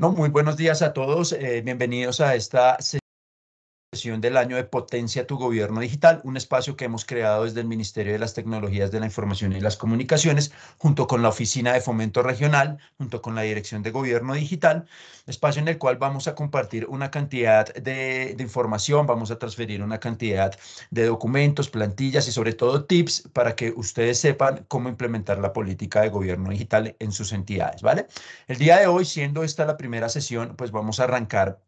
No, muy buenos días a todos. Eh, bienvenidos a esta del año de Potencia tu Gobierno Digital, un espacio que hemos creado desde el Ministerio de las Tecnologías de la Información y las Comunicaciones, junto con la Oficina de Fomento Regional, junto con la Dirección de Gobierno Digital, espacio en el cual vamos a compartir una cantidad de, de información, vamos a transferir una cantidad de documentos, plantillas y sobre todo tips para que ustedes sepan cómo implementar la política de gobierno digital en sus entidades, ¿vale? El día de hoy, siendo esta la primera sesión, pues vamos a arrancar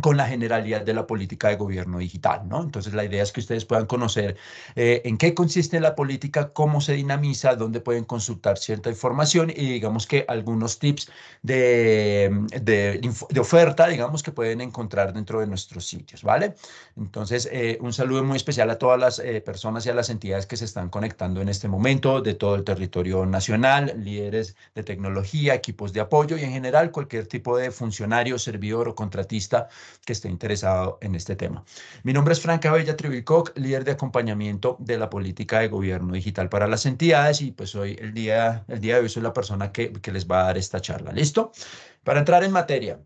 con la generalidad de la política de gobierno digital, ¿no? Entonces la idea es que ustedes puedan conocer eh, en qué consiste la política, cómo se dinamiza, dónde pueden consultar cierta información y digamos que algunos tips de, de, oferta, digamos, que pueden encontrar dentro de nuestros sitios, ¿vale? Entonces, eh, un saludo muy especial a todas las eh, personas y a las entidades que se están conectando en este momento de todo el territorio nacional, líderes de tecnología, equipos de apoyo y en general cualquier tipo de funcionario, servidor o contratista que esté interesado en este tema. Mi nombre es Franca Bella Tribicoc, líder de acompañamiento de la política de gobierno digital para las entidades y pues hoy el día, el día de hoy soy la persona que, que les va a dar esta charla. ¿Listo? Para entrar en materia,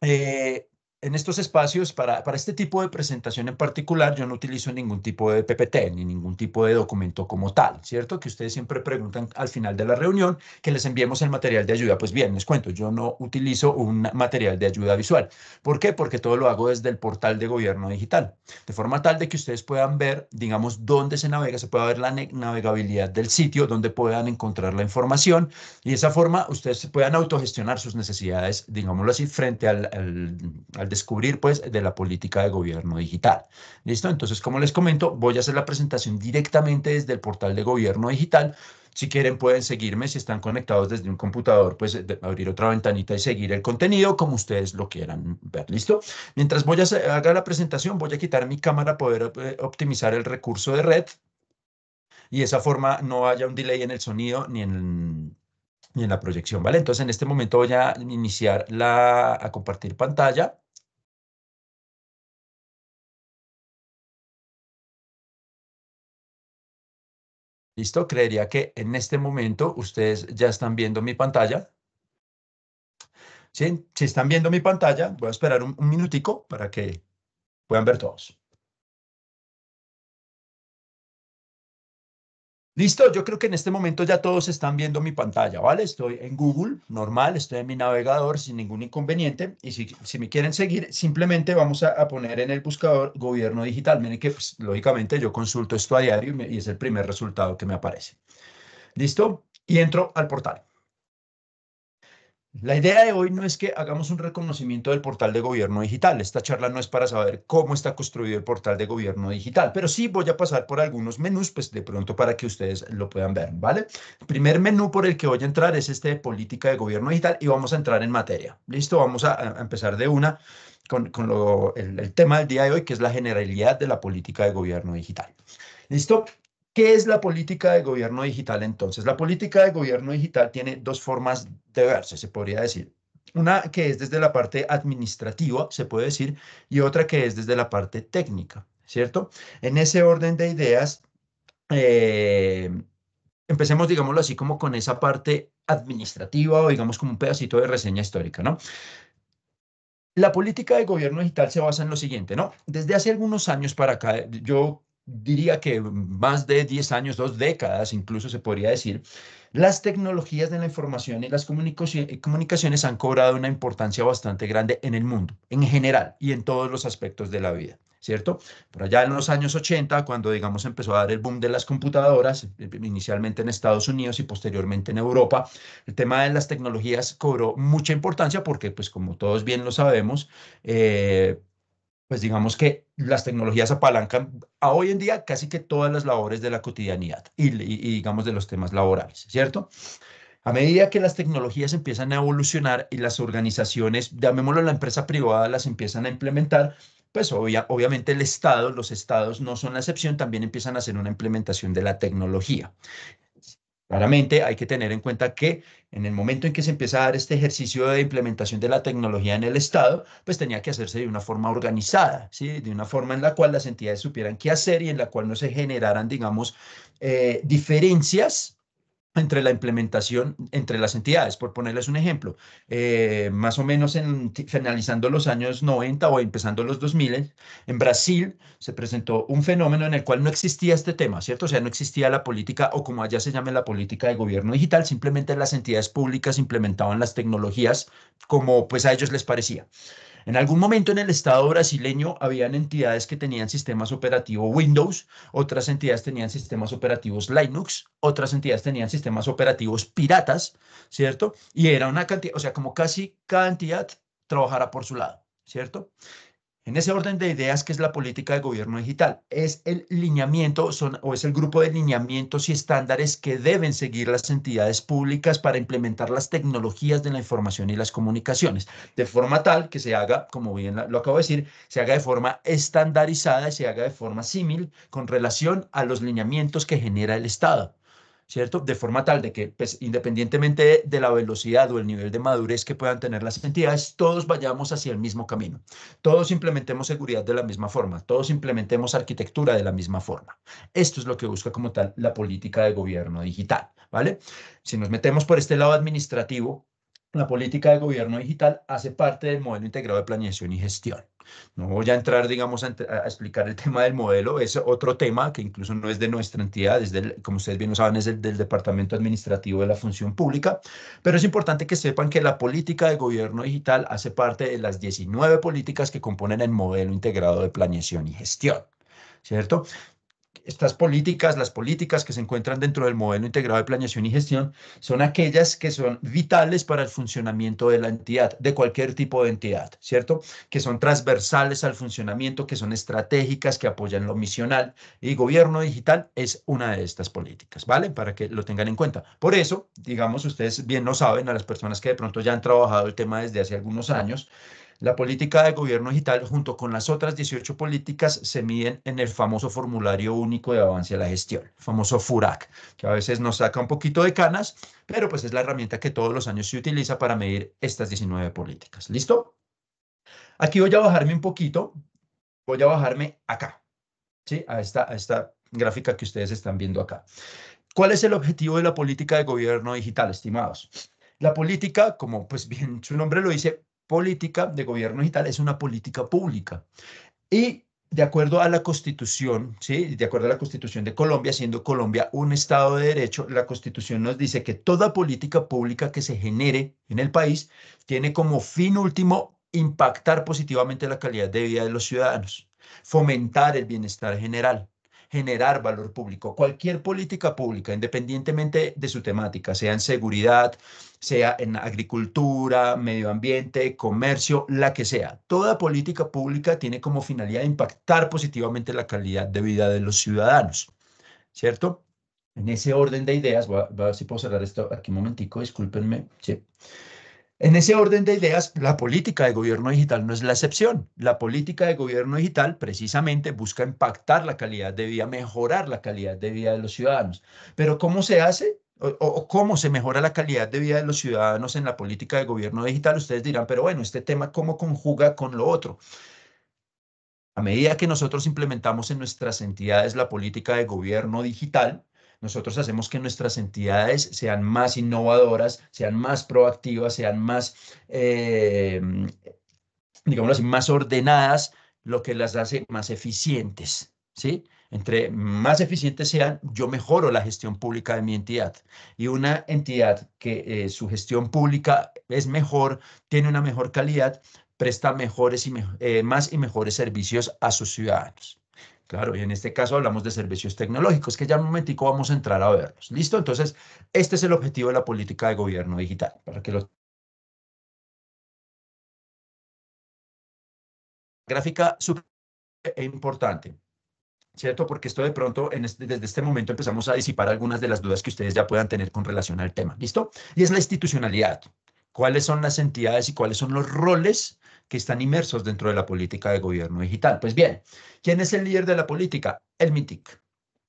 eh, en estos espacios, para, para, este tipo de presentación en particular, yo no utilizo ningún tipo de PPT ni ningún tipo de documento como tal, ¿cierto? Que ustedes siempre preguntan al final de la reunión que les enviemos el material de ayuda. Pues bien, les cuento, yo no utilizo un material de ayuda visual. ¿Por qué? Porque todo lo hago desde el portal de gobierno digital, de forma tal de que ustedes puedan ver, digamos, dónde se navega, se pueda ver la navegabilidad del sitio, dónde puedan encontrar la información y de esa forma ustedes puedan autogestionar sus necesidades, digámoslo así, frente al descubrir pues de la política de gobierno digital. ¿Listo? Entonces, como les comento, voy a hacer la presentación directamente desde el portal de gobierno digital. Si quieren pueden seguirme, si están conectados desde un computador, pues abrir otra ventanita y seguir el contenido como ustedes lo quieran ver, ¿listo? Mientras voy a hacer, la presentación, voy a quitar mi cámara, poder eh, optimizar el recurso de red y esa forma no haya un delay en el sonido ni en, ni en la proyección, ¿vale? Entonces en este momento voy a iniciar la, a compartir pantalla. ¿Listo? Creería que en este momento ustedes ya están viendo mi pantalla. Si están viendo mi pantalla, voy a esperar un, un minutico para que puedan ver todos. Listo, yo creo que en este momento ya todos están viendo mi pantalla, ¿vale? Estoy en Google, normal, estoy en mi navegador sin ningún inconveniente. Y si, me quieren seguir, simplemente vamos a, poner en el buscador gobierno digital. Miren que, pues, lógicamente, yo consulto esto a diario y es el primer resultado que me aparece. ¿Listo? Y entro al portal. La idea de hoy no es que hagamos un reconocimiento del portal de gobierno digital. Esta charla no es para saber cómo está construido el portal de gobierno digital, pero sí voy a pasar por algunos menús, pues de pronto para que ustedes lo puedan ver, ¿vale? El primer menú por el que voy a entrar es este de política de gobierno digital y vamos a entrar en materia. Listo, vamos a, empezar de una con, el tema del día de hoy, que es la generalidad de la política de gobierno digital. Listo, ¿Qué es la política de gobierno digital entonces? La política de gobierno digital tiene dos formas de verse, se podría decir. Una que es desde la parte administrativa, se puede decir, y otra que es desde la parte técnica, ¿cierto? En ese orden de ideas, eh, empecemos, digámoslo así, como con esa parte administrativa o digamos como un pedacito de reseña histórica, ¿no? La política de gobierno digital se basa en lo siguiente, ¿no? Desde hace algunos años para acá, yo diría que más de 10 años, dos décadas incluso se podría decir, las tecnologías de la información y las eh, comunicaciones han cobrado una importancia bastante grande en el mundo, en general y en todos los aspectos de la vida. ¿Cierto? Por allá en los años 80, cuando digamos empezó a dar el boom de las computadoras, eh, eh, inicialmente en Estados Unidos y posteriormente en Europa, el tema de las tecnologías cobró mucha importancia porque, pues como todos bien lo sabemos, pues digamos que las tecnologías apalancan a hoy en día casi que todas las labores de la cotidianidad y, digamos de los temas laborales, ¿cierto? A medida que las tecnologías empiezan a evolucionar y las organizaciones, llamémoslo la empresa privada, las empiezan a implementar, pues obviamente el Estado, los estados no son la excepción, también empiezan a hacer una implementación de la tecnología. Claramente hay que tener en cuenta que en el momento en que se empieza a dar este ejercicio de implementación de la tecnología en el Estado, pues tenía que hacerse de una forma organizada, ¿sí? de una forma en la cual las entidades supieran qué hacer y en la cual no se generaran, digamos, eh, diferencias entre la implementación entre las entidades. Por ponerles un ejemplo, eh, más o menos en, finalizando los años 90 o empezando los 2000, en Brasil se presentó un fenómeno en el cual no existía este tema, ¿cierto? O sea, no existía la política o como allá se llame la política de gobierno digital, simplemente las entidades públicas implementaban las tecnologías como pues a ellos les parecía. En algún momento en el Estado brasileño habían entidades que tenían sistemas operativos Windows, otras entidades tenían sistemas operativos Linux, otras entidades tenían sistemas operativos piratas, ¿cierto? Y era una cantidad, o sea, como casi cada entidad trabajara por su lado, ¿cierto? En ese orden de ideas, que es la política de gobierno digital? Es el lineamiento son, o es el grupo de lineamientos y estándares que deben seguir las entidades públicas para implementar las tecnologías de la información y las comunicaciones, de forma tal que se haga, como bien lo acabo de decir, se haga de forma estandarizada y se haga de forma símil con relación a los lineamientos que genera el Estado. ¿cierto? De forma tal de que, pues, independientemente de la velocidad o el nivel de madurez que puedan tener las entidades, todos vayamos hacia el mismo camino. Todos implementemos seguridad de la misma forma, todos implementemos arquitectura de la misma forma. Esto es lo que busca como tal la política de gobierno digital, ¿vale? Si nos metemos por este lado administrativo, la política de gobierno digital hace parte del modelo integrado de planeación y gestión. No voy a entrar, digamos, a, explicar el tema del modelo, es otro tema que incluso no es de nuestra entidad, como ustedes bien lo saben, es del Departamento Administrativo de la Función Pública, pero es importante que sepan que la política de gobierno digital hace parte de las 19 políticas que componen el modelo integrado de planeación y gestión. ¿Cierto? estas políticas, las políticas que se encuentran dentro del modelo integrado de planeación y gestión, son aquellas que son vitales para el funcionamiento de la entidad, de cualquier tipo de entidad, ¿cierto? Que son transversales al funcionamiento, que son estratégicas, que apoyan lo misional. Y gobierno digital es una de estas políticas, ¿vale? Para que lo tengan en cuenta. Por eso, digamos, ustedes bien lo saben, a las personas que de pronto ya han trabajado el tema desde hace algunos años, la política de gobierno digital junto con las otras 18 políticas se miden en el famoso formulario único de avance a la gestión, famoso FURAC, que a veces nos saca un poquito de canas, pero pues es la herramienta que todos los años se utiliza para medir estas 19 políticas. ¿Listo? Aquí voy a bajarme un poquito, voy a bajarme acá, ¿sí? A esta, a esta gráfica que ustedes están viendo acá. ¿Cuál es el objetivo de la política de gobierno digital, estimados? La política, como pues bien su nombre lo dice, política de gobierno digital es una política pública. Y de acuerdo a la Constitución, ¿sí? de acuerdo a la Constitución de Colombia, siendo Colombia un Estado de Derecho, la Constitución nos dice que toda política pública que se genere en el país tiene como fin último impactar positivamente la calidad de vida de los ciudadanos, fomentar el bienestar general, generar valor público. Cualquier política pública, independientemente de su temática, sea en seguridad, sea en agricultura, medio ambiente, comercio, la que sea. Toda política pública tiene como finalidad impactar positivamente la calidad de vida de los ciudadanos, ¿cierto? En ese orden de ideas, voy a, si puedo cerrar esto aquí un momentico, discúlpenme, En ese orden de ideas, la política de gobierno digital no es la excepción. La política de gobierno digital precisamente busca impactar la calidad de vida, mejorar la calidad de vida de los ciudadanos. Pero ¿cómo se hace? o, cómo se mejora la calidad de vida de los ciudadanos en la política de gobierno digital, ustedes dirán, pero bueno, este tema cómo conjuga con lo otro. A medida que nosotros implementamos en nuestras entidades la política de gobierno digital, nosotros hacemos que nuestras entidades sean más innovadoras, sean más proactivas, sean más, eh, digamos así, más ordenadas, lo que las hace más eficientes, ¿sí? Entre más eficientes sean, yo mejoro la gestión pública de mi entidad. Y una entidad que eh, su gestión pública es mejor, tiene una mejor calidad, presta mejores y eh, más y mejores servicios a sus ciudadanos. Claro, y en este caso hablamos de servicios tecnológicos, que ya un momentico vamos a entrar a verlos. ¿Listo? Entonces, este es el objetivo de la política de gobierno digital, para que lo gráfica súper importante. ¿cierto? Porque esto de pronto, este, desde este momento empezamos a disipar algunas de las dudas que ustedes ya puedan tener con relación al tema, ¿listo? Y es la institucionalidad. ¿Cuáles son las entidades y cuáles son los roles que están inmersos dentro de la política de gobierno digital? Pues bien, ¿quién es el líder de la política? El Mintic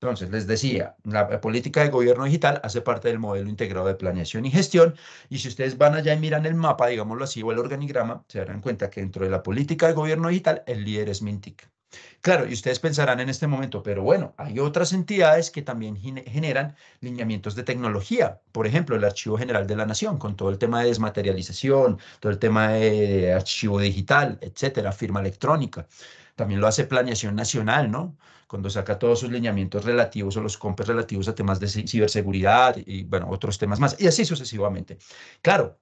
Entonces, les decía, la política de gobierno digital hace parte del modelo integrado de planeación y gestión. Y si ustedes van allá y miran el mapa, digámoslo así, o el organigrama, se darán cuenta que dentro de la política de gobierno digital, el líder es MINTIC. Claro, y ustedes pensarán en este momento, pero bueno, hay otras entidades que también generan lineamientos de tecnología. Por ejemplo, el Archivo General de la Nación, con todo el tema de desmaterialización, todo el tema de archivo digital, etcétera, firma electrónica. También lo hace Planeación Nacional, ¿no? Cuando saca todos sus lineamientos relativos o los compes relativos a temas de ciberseguridad y, bueno, otros temas más, y así sucesivamente. Claro,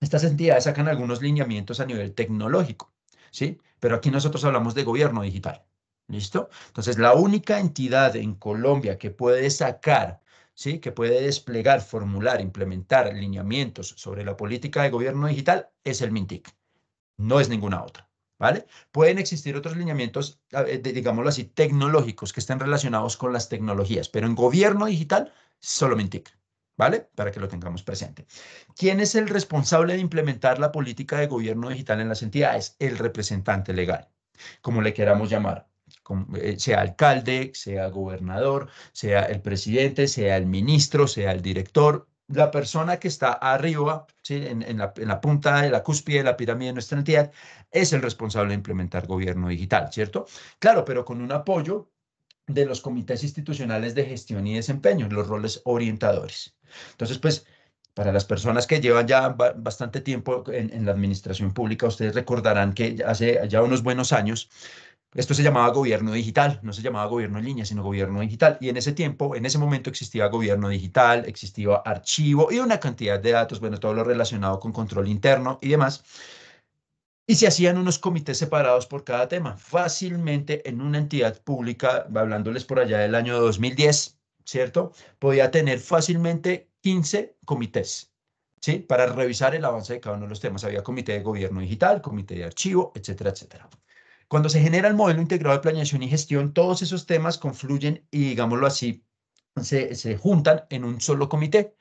estas entidades sacan algunos lineamientos a nivel tecnológico. ¿sí? Pero aquí nosotros hablamos de gobierno digital, ¿listo? Entonces, la única entidad en Colombia que puede sacar, ¿sí? Que puede desplegar, formular, implementar lineamientos sobre la política de gobierno digital es el MINTIC, no es ninguna otra. ¿Vale? Pueden existir otros lineamientos, digámoslo así, tecnológicos que estén relacionados con las tecnologías, pero en gobierno digital, solo MINTIC. ¿Vale? Para que lo tengamos presente. ¿Quién es el responsable de implementar la política de gobierno digital en las entidades? El representante legal, como le queramos llamar eh, sea alcalde, sea gobernador, sea el presidente, sea el ministro, sea el director, la persona que está arriba, en, la, en, la, punta de la cúspide de la pirámide de nuestra entidad, es el responsable de implementar gobierno digital, ¿cierto? Claro, pero con un apoyo de los comités institucionales de gestión y desempeño, los roles orientadores. Entonces, pues, para las personas que llevan ya bastante tiempo en, la administración pública, ustedes recordarán que hace ya unos buenos años, esto se llamaba gobierno digital, no se llamaba gobierno en línea, sino gobierno digital. Y en ese tiempo, en ese momento existía gobierno digital, existía archivo y una cantidad de datos, bueno, todo lo relacionado con control interno y demás. Y se hacían unos comités separados por cada tema. Fácilmente en una entidad pública, hablándoles por allá del año 2010, ¿cierto? Podía tener fácilmente 15 comités, ¿sí? Para revisar el avance de cada uno de los temas. Había comité de gobierno digital, comité de archivo, etcétera, etcétera. Cuando se genera el modelo integrado de planeación y gestión, todos esos temas confluyen y, digámoslo así, se, se juntan en un solo comité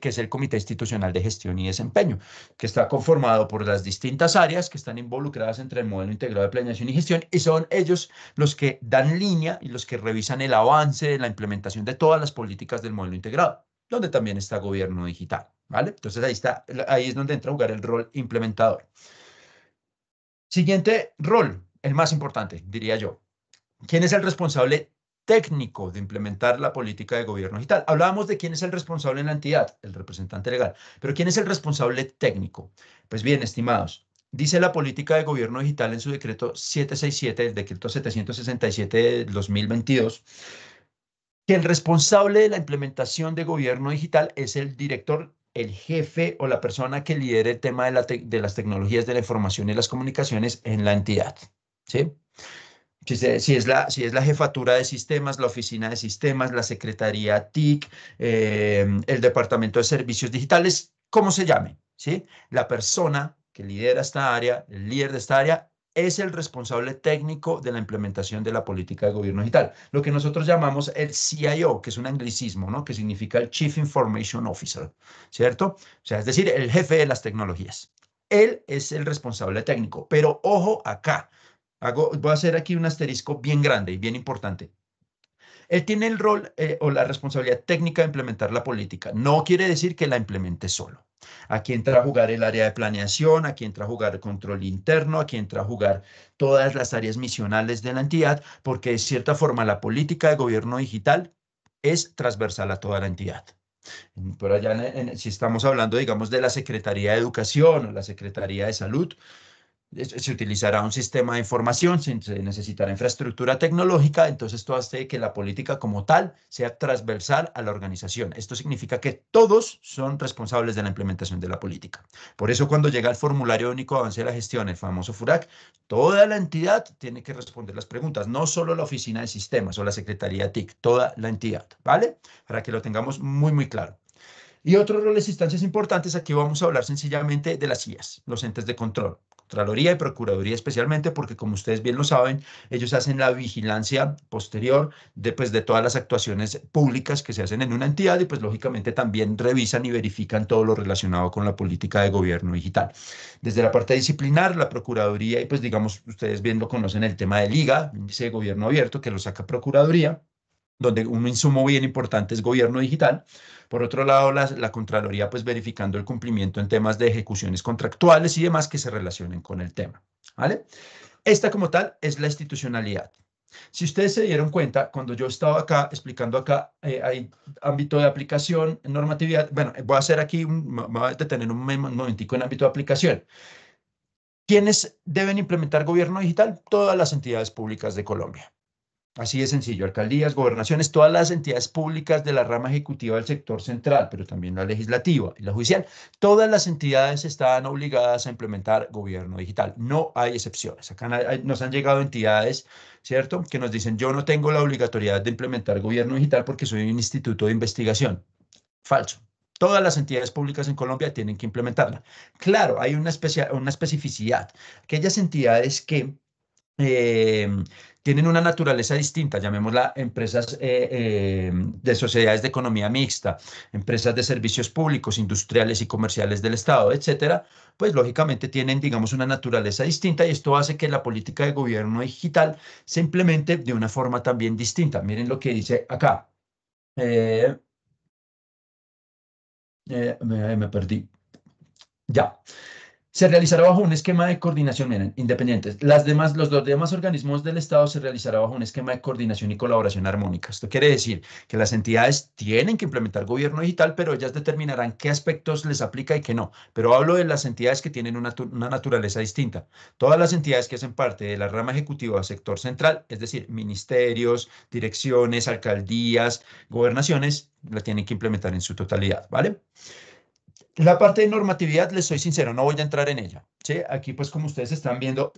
que es el Comité Institucional de Gestión y Desempeño, que está conformado por las distintas áreas que están involucradas entre el modelo integrado de planeación y gestión, y son ellos los que dan línea y los que revisan el avance de la implementación de todas las políticas del modelo integrado, donde también está gobierno digital. ¿vale? Entonces ahí, está, ahí es donde entra a jugar el rol implementador. Siguiente rol, el más importante, diría yo. ¿Quién es el responsable técnico de implementar la política de gobierno digital. Hablábamos de quién es el responsable en la entidad, el representante legal, pero ¿quién es el responsable técnico? Pues bien, estimados, dice la política de gobierno digital en su decreto 767, el decreto 767 de 2022, que el responsable de la implementación de gobierno digital es el director el jefe o la persona que lidere el tema de, las tecnologías de la información y las comunicaciones en la entidad. ¿sí? Si, es la, si es la jefatura de sistemas, la oficina de sistemas, la secretaría TIC, eh, el departamento de servicios digitales, como se llame, ¿sí? La persona que lidera esta área, el líder de esta área, es el responsable técnico de la implementación de la política de gobierno digital, lo que nosotros llamamos el CIO, que es un anglicismo, ¿no? Que significa el Chief Information Officer, ¿cierto? O sea, es decir, el jefe de las tecnologías. Él es el responsable técnico, pero ojo acá, voy a hacer aquí un asterisco bien grande y bien importante. Él tiene el rol eh, o la responsabilidad técnica de implementar la política. No quiere decir que la implemente solo. Aquí entra a jugar el área de planeación, aquí entra a jugar el control interno, aquí entra a jugar todas las áreas misionales de la entidad, porque de cierta forma la política de gobierno digital es transversal a toda la entidad. Por allá, si estamos hablando, digamos, de la Secretaría de Educación o la Secretaría de Salud, se utilizará un sistema de información, se necesitará infraestructura tecnológica, entonces todo hace que la política como tal sea transversal a la organización. Esto significa que todos son responsables de la implementación de la política. Por eso cuando llega el formulario único de avance de la gestión, el famoso FURAC, toda la entidad tiene que responder las preguntas, no solo la oficina de sistemas o la secretaría TIC, toda la entidad, ¿vale? Para que lo tengamos muy, muy claro. Y otros roles y instancias importantes, aquí vamos a hablar sencillamente de las IAS, los entes de control. Contraloría y Procuraduría especialmente, porque como ustedes bien lo saben, ellos hacen la vigilancia posterior de, pues, de todas las actuaciones públicas que se hacen en una entidad y pues lógicamente también revisan y verifican todo lo relacionado con la política de gobierno digital. Desde la parte disciplinar, la Procuraduría y pues digamos, ustedes bien lo conocen el tema de Liga, índice gobierno abierto que lo saca Procuraduría, donde un insumo bien importante es gobierno digital. Por otro lado, la, Contraloría pues verificando el cumplimiento en temas de ejecuciones contractuales y demás que se relacionen con el tema. ¿vale? Esta como tal es la institucionalidad. Si ustedes se dieron cuenta, cuando yo estaba acá explicando acá, eh, hay ámbito de aplicación, normatividad, bueno, voy a hacer aquí, un, voy a detener un momentico en ámbito de aplicación. ¿Quiénes deben implementar gobierno digital? Todas las entidades públicas de Colombia. Así de sencillo, alcaldías, gobernaciones, todas las entidades públicas de la rama ejecutiva del sector central, pero también la legislativa y la judicial, todas las entidades están obligadas a implementar gobierno digital. No hay excepciones. Acá nos han llegado entidades, ¿cierto?, que nos dicen, yo no tengo la obligatoriedad de implementar gobierno digital porque soy un instituto de investigación. Falso. Todas las entidades públicas en Colombia tienen que implementarla. Claro, hay una, especia, una especificidad. Aquellas entidades que eh, tienen una naturaleza distinta, llamémosla empresas eh, eh, de sociedades de economía mixta, empresas de servicios públicos, industriales y comerciales del Estado, etcétera, pues lógicamente tienen, digamos, una naturaleza distinta y esto hace que la política de gobierno digital se implemente de una forma también distinta. Miren lo que dice acá. me perdí. Ya se realizará bajo un esquema de coordinación, independiente, independientes. Las demás, los dos demás organismos del Estado se realizará bajo un esquema de coordinación y colaboración armónica. Esto quiere decir que las entidades tienen que implementar gobierno digital, pero ellas determinarán qué aspectos les aplica y qué no. Pero hablo de las entidades que tienen una, una naturaleza distinta. Todas las entidades que hacen parte de la rama ejecutiva sector central, es decir, ministerios, direcciones, alcaldías, gobernaciones, la tienen que implementar en su totalidad, ¿vale? La parte de normatividad, les soy sincero, no voy a entrar en ella. ¿sí? Aquí, pues como ustedes están viendo,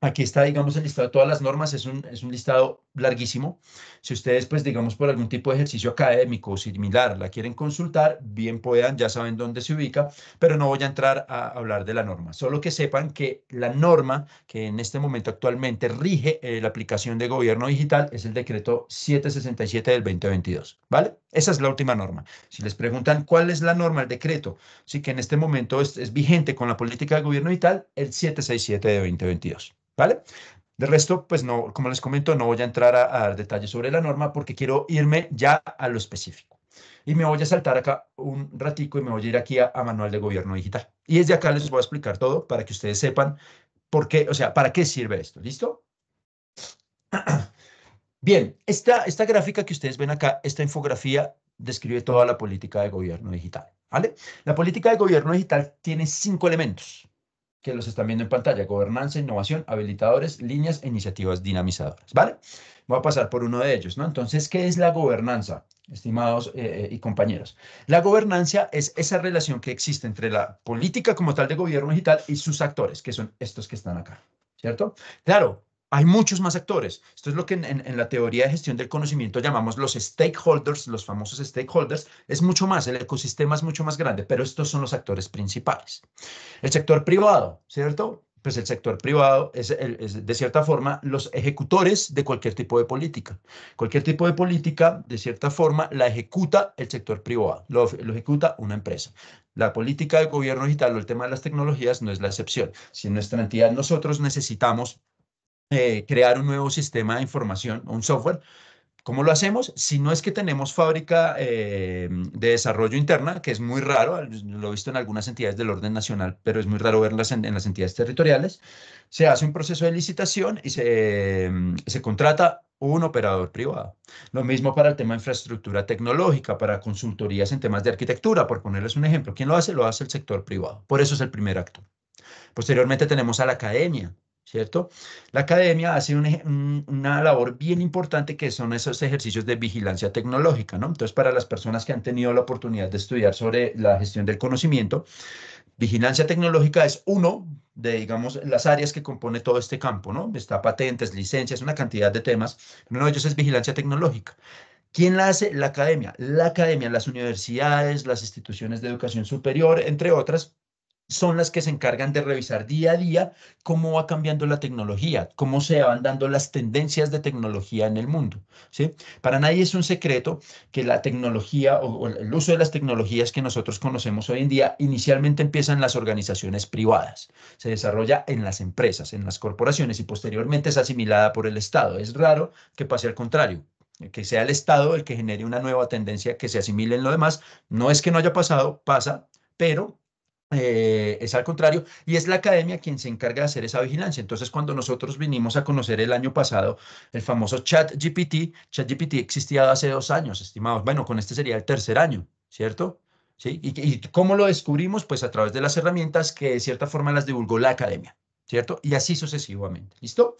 Aquí está, digamos, el listado de todas las normas, es un, es un listado larguísimo. Si ustedes, pues, digamos, por algún tipo de ejercicio académico o similar la quieren consultar, bien puedan, ya saben dónde se ubica, pero no voy a entrar a hablar de la norma. Solo que sepan que la norma que en este momento actualmente rige eh, la aplicación de gobierno digital es el decreto 767 del 2022, ¿vale? Esa es la última norma. Si les preguntan cuál es la norma, el decreto, sí que en este momento es, es vigente con la política de gobierno digital, el 767 de 2022. ¿Vale? De resto, pues no, como les comento, no voy a entrar a, detalles sobre la norma porque quiero irme ya a lo específico. Y me voy a saltar acá un ratico y me voy a ir aquí a, manual de gobierno digital. Y desde acá les voy a explicar todo para que ustedes sepan por qué, o sea, para qué sirve esto. ¿Listo? Bien, esta, esta gráfica que ustedes ven acá, esta infografía describe toda la política de gobierno digital. ¿Vale? La política de gobierno digital tiene cinco elementos que los están viendo en pantalla, gobernanza, innovación, habilitadores, líneas iniciativas dinamizadoras, ¿vale? Voy a pasar por uno de ellos, ¿no? Entonces, ¿qué es la gobernanza, estimados eh, eh, y compañeros? La gobernanza es esa relación que existe entre la política como tal de gobierno digital y sus actores, que son estos que están acá, ¿cierto? Claro, hay muchos más actores. Esto es lo que en, la teoría de gestión del conocimiento llamamos los stakeholders, los famosos stakeholders. Es mucho más, el ecosistema es mucho más grande, pero estos son los actores principales. El sector privado, ¿cierto? Pues el sector privado es, de cierta forma los ejecutores de cualquier tipo de política. Cualquier tipo de política, de cierta forma, la ejecuta el sector privado, lo, ejecuta una empresa. La política del gobierno digital o el tema de las tecnologías no es la excepción. Si en nuestra entidad nosotros necesitamos eh, crear un nuevo sistema de información, un software. ¿Cómo lo hacemos? Si no es que tenemos fábrica eh, de desarrollo interna, que es muy raro, lo he visto en algunas entidades del orden nacional, pero es muy raro verlas en, las entidades territoriales, se hace un proceso de licitación y mm, se, contrata un operador privado. Lo mismo para el tema de infraestructura tecnológica, para consultorías en temas de arquitectura, por ponerles un ejemplo. ¿Quién lo hace? Lo hace el sector privado. Por eso es el primer acto. Posteriormente tenemos a la academia, ¿cierto? La academia hace una labor bien importante que son esos ejercicios de vigilancia tecnológica, ¿no? Entonces, para las personas que han tenido la oportunidad de estudiar sobre la gestión del conocimiento, vigilancia tecnológica es uno de, digamos, las áreas que compone todo este campo, ¿no? Está patentes, licencias, una cantidad de temas. Uno de ellos es vigilancia tecnológica. ¿Quién la hace? La academia. La academia, las universidades, las instituciones de educación superior, entre otras, son las que se encargan de revisar día a día cómo va cambiando la tecnología, cómo se van dando las tendencias de tecnología en el mundo. ¿sí? Para nadie es un secreto que la tecnología o, o, el uso de las tecnologías que nosotros conocemos hoy en día inicialmente empieza en las organizaciones privadas, se desarrolla en las empresas, en las corporaciones y posteriormente es asimilada por el Estado. Es raro que pase al contrario que sea el Estado el que genere una nueva tendencia que se asimile en lo demás. No es que no haya pasado, pasa, pero eh, es al contrario, y es la academia quien se encarga de hacer esa vigilancia. Entonces, cuando nosotros vinimos a conocer el año pasado el famoso chat GPT, chat GPT existía hace dos años, estimados. Bueno, con este sería el tercer año, ¿cierto? ¿Sí? ¿Y, ¿Y cómo lo descubrimos? Pues a través de las herramientas que de cierta forma las divulgó la academia, ¿cierto? Y así sucesivamente, ¿listo?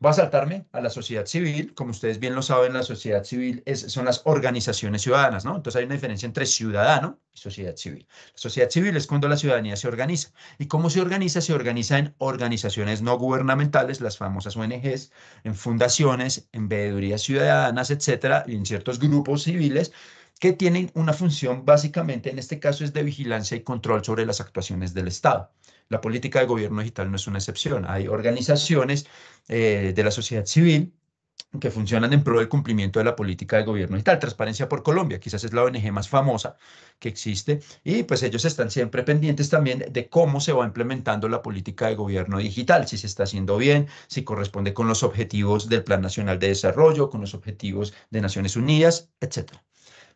Voy a saltarme a la sociedad civil. Como ustedes bien lo saben, la sociedad civil es, son las organizaciones ciudadanas, ¿no? Entonces hay una diferencia entre ciudadano y sociedad civil. La sociedad civil es cuando la ciudadanía se organiza. ¿Y cómo se organiza? Se organiza en organizaciones no gubernamentales, las famosas ONGs, en fundaciones, en veedurías ciudadanas, etcétera, y en ciertos grupos civiles que tienen una función básicamente, en este caso es de vigilancia y control sobre las actuaciones del Estado. La política de gobierno digital no es una excepción. Hay organizaciones eh, de la sociedad civil que funcionan en pro del cumplimiento de la política de gobierno digital. Transparencia por Colombia, quizás es la ONG más famosa que existe, y pues ellos están siempre pendientes también de cómo se va implementando la política de gobierno digital, si se está haciendo bien, si corresponde con los objetivos del Plan Nacional de Desarrollo, con los objetivos de Naciones Unidas, etc.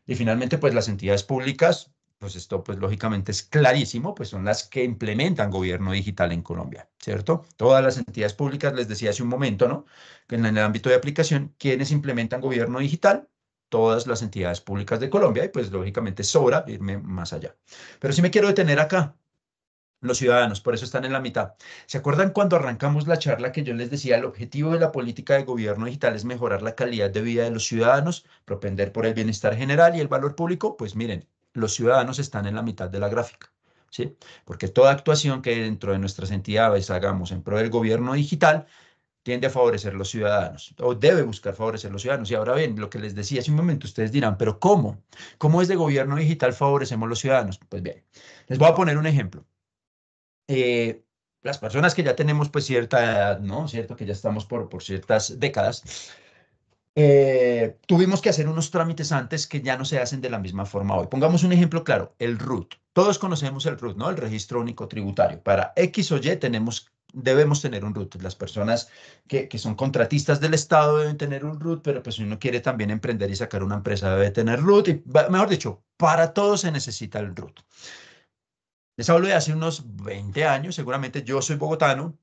Y finalmente, pues las entidades públicas pues esto pues lógicamente es clarísimo, pues son las que implementan gobierno digital en Colombia, ¿cierto? Todas las entidades públicas, les decía hace un momento, ¿no? Que en el ámbito de aplicación, ¿quiénes implementan gobierno digital? Todas las entidades públicas de Colombia y pues lógicamente sobra irme más allá. Pero sí me quiero detener acá, los ciudadanos, por eso están en la mitad. ¿Se acuerdan cuando arrancamos la charla que yo les decía, el objetivo de la política de gobierno digital es mejorar la calidad de vida de los ciudadanos, propender por el bienestar general y el valor público? Pues miren, los ciudadanos están en la mitad de la gráfica. ¿sí? Porque toda actuación que dentro de nuestras entidades hagamos en pro del gobierno digital tiende a favorecer los ciudadanos o debe buscar favorecer los ciudadanos. Y ahora bien, lo que les decía hace un momento, ustedes dirán, pero ¿cómo? ¿Cómo es de gobierno digital favorecemos los ciudadanos? Pues bien, les voy a poner un ejemplo. Eh, las personas que ya tenemos pues cierta edad, ¿no? Cierto que ya estamos por, por ciertas décadas, eh, tuvimos que hacer unos trámites antes que ya no se hacen de la misma forma hoy. Pongamos un ejemplo claro, el RUT. Todos conocemos el RUT, ¿no? El Registro Único Tributario. Para X o Y tenemos, debemos tener un RUT. Las personas que, que son contratistas del Estado deben tener un RUT, pero pues si uno quiere también emprender y sacar una empresa debe tener RUT. Y, mejor dicho, para todos se necesita el RUT. Les hablo de hace unos 20 años, seguramente yo soy bogotano,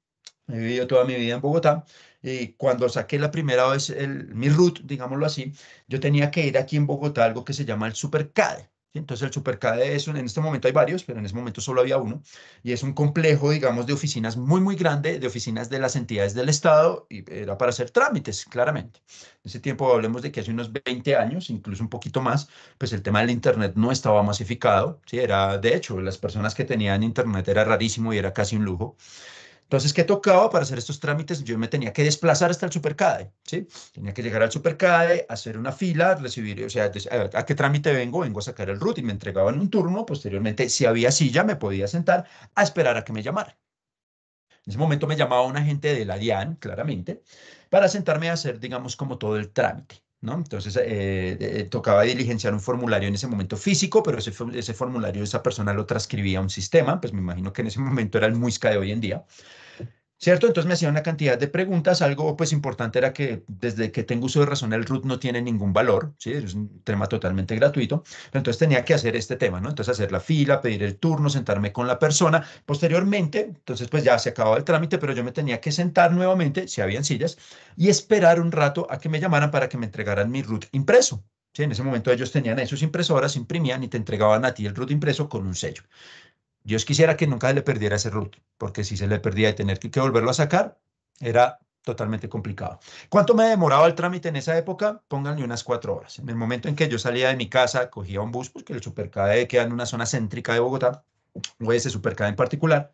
he vivido toda mi vida en Bogotá, y eh, cuando saqué la primera vez el, mi root, digámoslo así, yo tenía que ir aquí en Bogotá a algo que se llama el Supercade. Entonces el Supercade es en este momento hay varios, pero en ese momento solo había uno, y es un complejo, digamos, de oficinas muy, muy grande, de oficinas de las entidades del Estado, y era para hacer trámites, claramente. En ese tiempo, hablemos de que hace unos 20 años, incluso un poquito más, pues el tema del Internet no estaba masificado, ¿sí? era, de hecho, las personas que tenían Internet era rarísimo y era casi un lujo. Entonces, ¿qué tocaba para hacer estos trámites? Yo me tenía que desplazar hasta el Supercade, ¿sí? Tenía que llegar al Supercade, hacer una fila, recibir, o sea, a, qué trámite vengo? Vengo a sacar el root y me entregaban un turno. Posteriormente, si había silla, me podía sentar a esperar a que me llamaran. En ese momento me llamaba un agente de la DIAN, claramente, para sentarme a hacer, digamos, como todo el trámite. Entonces eh, eh, tocaba diligenciar un formulario en ese momento físico, pero ese, ese formulario esa persona lo transcribía a un sistema, pues me imagino que en ese momento era el MUISCA de hoy en día. ¿Cierto? Entonces me hacían una cantidad de preguntas. Algo pues importante era que desde que tengo uso de razón el root no tiene ningún valor, ¿sí? Es un tema totalmente gratuito. entonces tenía que hacer este tema, ¿no? Entonces hacer la fila, pedir el turno, sentarme con la persona. Posteriormente, entonces pues ya se acababa el trámite, pero yo me tenía que sentar nuevamente, si habían sillas, y esperar un rato a que me llamaran para que me entregaran mi root impreso. ¿Sí? En ese momento ellos tenían sus impresoras, imprimían y te entregaban a ti el root impreso con un sello. Dios quisiera que nunca se le perdiera ese rut, porque si se le perdía y tener que, volverlo a sacar, era totalmente complicado. ¿Cuánto me demoraba el trámite en esa época? Pónganle unas cuatro horas. En el momento en que yo salía de mi casa, cogía un bus, porque pues, el Supercade queda en una zona céntrica de Bogotá, o ese Supercade en particular,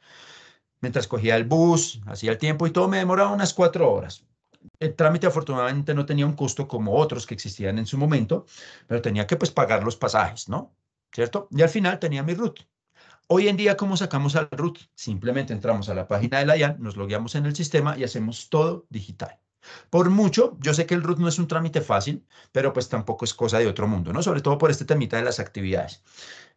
mientras cogía el bus, hacía el tiempo y todo, me demoraba unas cuatro horas. El trámite afortunadamente no tenía un costo como otros que existían en su momento, pero tenía que pues pagar los pasajes, ¿no? ¿Cierto? Y al final tenía mi route. Hoy en día, ¿cómo sacamos al root? Simplemente entramos a la página de la IAN, nos logueamos en el sistema y hacemos todo digital. Por mucho, yo sé que el root no es un trámite fácil, pero pues tampoco es cosa de otro mundo, ¿no? Sobre todo por este temita de las actividades.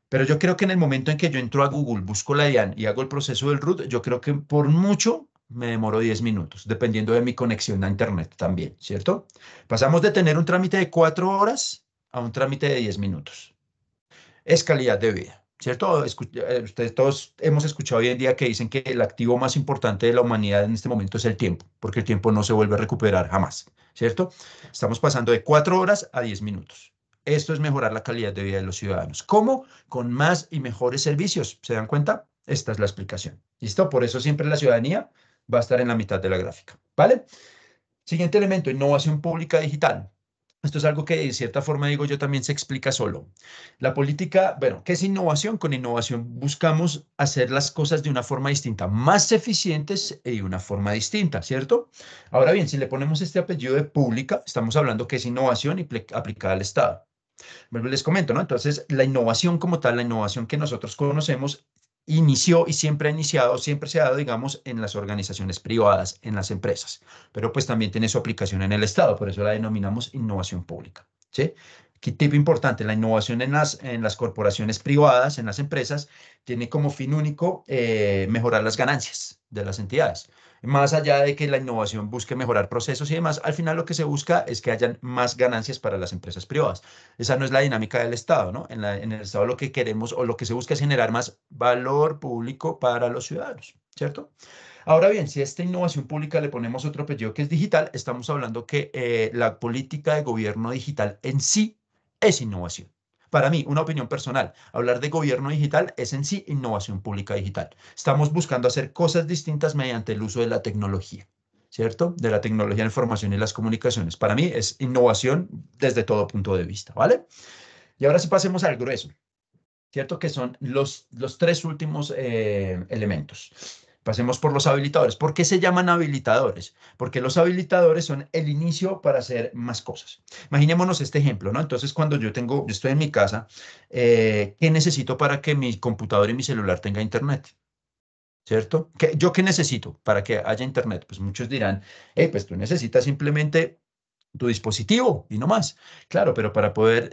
Pero yo creo que en el momento en que yo entro a Google, busco la IAN y hago el proceso del root, yo creo que por mucho me demoro 10 minutos, dependiendo de mi conexión a Internet también, ¿cierto? Pasamos de tener un trámite de 4 horas a un trámite de 10 minutos. Es calidad de vida. ¿cierto? Eh, ustedes todos hemos escuchado hoy en día que dicen que el activo más importante de la humanidad en este momento es el tiempo, porque el tiempo no se vuelve a recuperar jamás, ¿cierto? Estamos pasando de cuatro horas a diez minutos. Esto es mejorar la calidad de vida de los ciudadanos. ¿Cómo? Con más y mejores servicios. ¿Se dan cuenta? Esta es la explicación. ¿Listo? Por eso siempre la ciudadanía va a estar en la mitad de la gráfica. ¿Vale? Siguiente elemento, innovación pública digital. Esto es algo que de cierta forma digo yo también se explica solo. La política, bueno, ¿qué es innovación? Con innovación buscamos hacer las cosas de una forma distinta, más eficientes y de una forma distinta, ¿cierto? Ahora bien, si le ponemos este apellido de pública, estamos hablando que es innovación y aplicada al Estado. Les comento, ¿no? Entonces, la innovación como tal, la innovación que nosotros conocemos inició y siempre ha iniciado, siempre se ha dado, digamos, en las organizaciones privadas, en las empresas, pero pues también tiene su aplicación en el Estado, por eso la denominamos innovación pública. ¿Qué tipo importante? La innovación en las, en las corporaciones privadas, en las empresas, tiene como fin único eh, mejorar las ganancias de las entidades más allá de que la innovación busque mejorar procesos y demás, al final lo que se busca es que hayan más ganancias para las empresas privadas. Esa no es la dinámica del Estado, ¿no? En, el Estado lo que queremos o lo que se busca es generar más valor público para los ciudadanos, ¿cierto? Ahora bien, si a esta innovación pública le ponemos otro apellido que es digital, estamos hablando que eh, la política de gobierno digital en sí es innovación. Para mí, una opinión personal, hablar de gobierno digital es en sí innovación pública digital. Estamos buscando hacer cosas distintas mediante el uso de la tecnología. ¿cierto? De la tecnología de información y las comunicaciones. Para mí es innovación desde todo punto de vista, ¿vale? Y ahora sí pasemos al grueso, ¿cierto? Que son los, los tres últimos eh, elementos. Pasemos por los habilitadores. ¿Por qué se llaman habilitadores? Porque los habilitadores son el inicio para hacer más cosas. Imaginémonos este ejemplo, ¿no? Entonces, cuando yo tengo, yo estoy en mi casa, eh, ¿qué necesito para que mi computador y mi celular tenga internet? ¿Cierto? ¿Yo qué necesito para que haya internet? Pues muchos dirán, hey, eh, pues tú necesitas simplemente tu dispositivo y no más. Claro, pero para poder,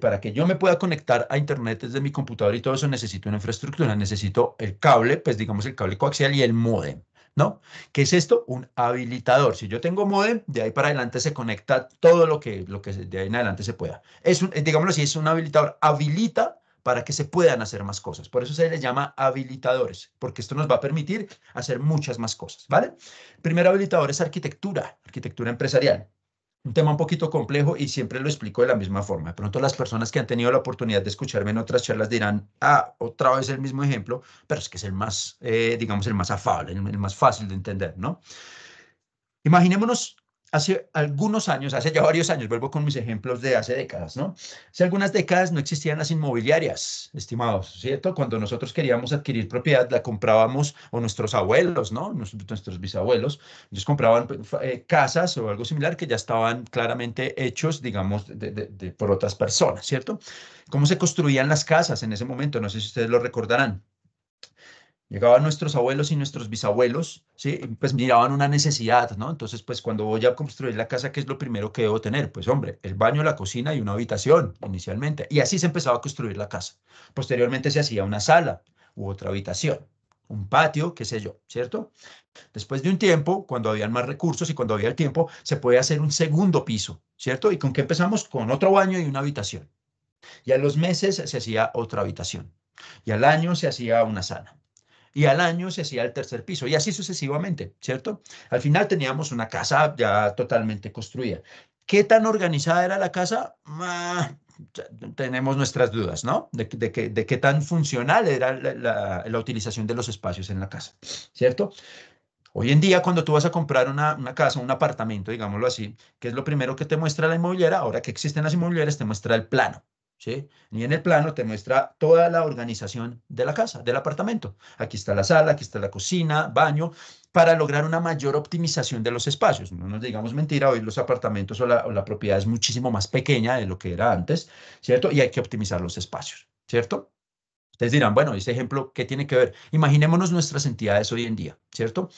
para, que yo me pueda conectar a Internet desde mi computador y todo eso, necesito una infraestructura, necesito el cable, pues digamos el cable coaxial y el modem. ¿No? ¿Qué es esto? Un habilitador. Si yo tengo modem, de ahí para adelante se conecta todo lo que, lo que de ahí en adelante se pueda. Es un, eh, digámoslo así, es un habilitador. Habilita para que se puedan hacer más cosas. Por eso se les llama habilitadores, porque esto nos va a permitir hacer muchas más cosas, ¿vale? Primer habilitador es arquitectura, arquitectura empresarial un tema un poquito complejo y siempre lo explico de la misma forma. De pronto las personas que han tenido la oportunidad de escucharme en otras charlas dirán, ah, otra vez el mismo ejemplo, pero es que es el más, eh, digamos, el más afable, el más fácil de entender, ¿no? Imaginémonos hace algunos años, hace ya varios años, vuelvo con mis ejemplos de hace décadas, ¿no? Hace algunas décadas no existían las inmobiliarias, estimados, ¿cierto? Cuando nosotros queríamos adquirir propiedad, la comprábamos, o nuestros abuelos, ¿no? Nuestros, bisabuelos, ellos compraban pues, eh, casas o algo similar que ya estaban claramente hechos, digamos, por otras personas, ¿cierto? ¿Cómo se construían las casas en ese momento? No sé si ustedes lo recordarán. Llegaban nuestros abuelos y nuestros bisabuelos, ¿sí? Pues miraban una necesidad, ¿no? Entonces, pues cuando voy a construir la casa, ¿qué es lo primero que debo tener? Pues hombre, el baño, la cocina y una habitación inicialmente. Y así se empezaba a construir la casa. Posteriormente se hacía una sala u otra habitación, un patio, qué sé yo, ¿cierto? Después de un tiempo, cuando habían más recursos y cuando había el tiempo, se puede hacer un segundo piso, ¿cierto? ¿Y con qué empezamos? Con otro baño y una habitación. Y a los meses se hacía otra habitación. Y al año se hacía una sala y al año se hacía el tercer piso y así sucesivamente, ¿cierto? Al final teníamos una casa ya totalmente construida. ¿Qué tan organizada era la casa? Ah, tenemos nuestras dudas, ¿no? De, qué tan funcional era la, utilización de los espacios en la casa, ¿cierto? Hoy en día, cuando tú vas a comprar una, una, casa, un apartamento, digámoslo así, que es lo primero que te muestra la inmobiliaria, ahora que existen las inmobiliarias, te muestra el plano, ¿sí? Y en el plano te muestra toda la organización de la casa, del apartamento. Aquí está la sala, aquí está la cocina, baño, para lograr una mayor optimización de los espacios. No nos digamos mentira, hoy los apartamentos o la, propiedad es muchísimo más pequeña de lo que era antes, ¿cierto? Y hay que optimizar los espacios, ¿cierto? Ustedes dirán, bueno, ese ejemplo, ¿qué tiene que ver? Imaginémonos nuestras entidades hoy en día, ¿cierto?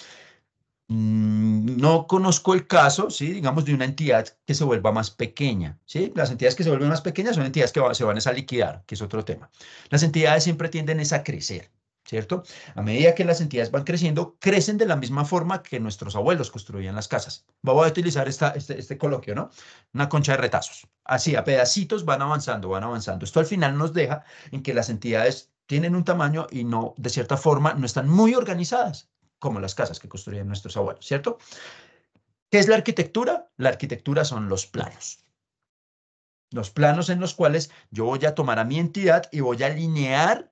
Mm, no conozco el caso, ¿sí? digamos, de una entidad que se vuelva más pequeña. ¿sí? Las entidades que se vuelven más pequeñas son entidades que se van a liquidar, que es otro tema. Las entidades siempre tienden a crecer, ¿cierto? A medida que las entidades van creciendo, crecen de la misma forma que nuestros abuelos construían las casas. Vamos a utilizar este, este, coloquio, ¿no? Una concha de retazos. Así, a pedacitos van avanzando, van avanzando. Esto al final nos deja en que las entidades tienen un tamaño y no, de cierta forma, no están muy organizadas como las casas que construían nuestros abuelos, ¿cierto? ¿Qué es la arquitectura? La arquitectura son los planos. Los planos en los cuales yo voy a tomar a mi entidad y voy a alinear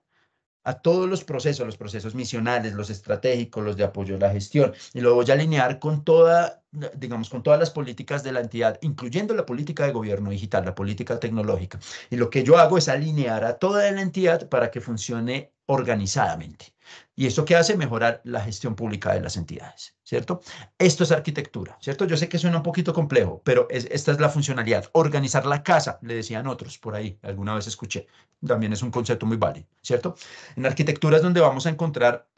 a todos los procesos, los procesos misionales, los estratégicos, los de apoyo a la gestión, y lo voy a alinear con toda, digamos, con todas las políticas de la entidad, incluyendo la política de gobierno digital, la política tecnológica. Y lo que yo hago es alinear a toda la entidad para que funcione organizadamente. ¿Y eso qué hace? Mejorar la gestión pública de las entidades, ¿cierto? Esto es arquitectura, ¿cierto? Yo sé que suena un poquito complejo, pero esta es la funcionalidad. Organizar la casa, le decían otros por ahí, alguna vez escuché. También es un concepto muy válido, ¿cierto? En arquitectura es donde vamos a encontrar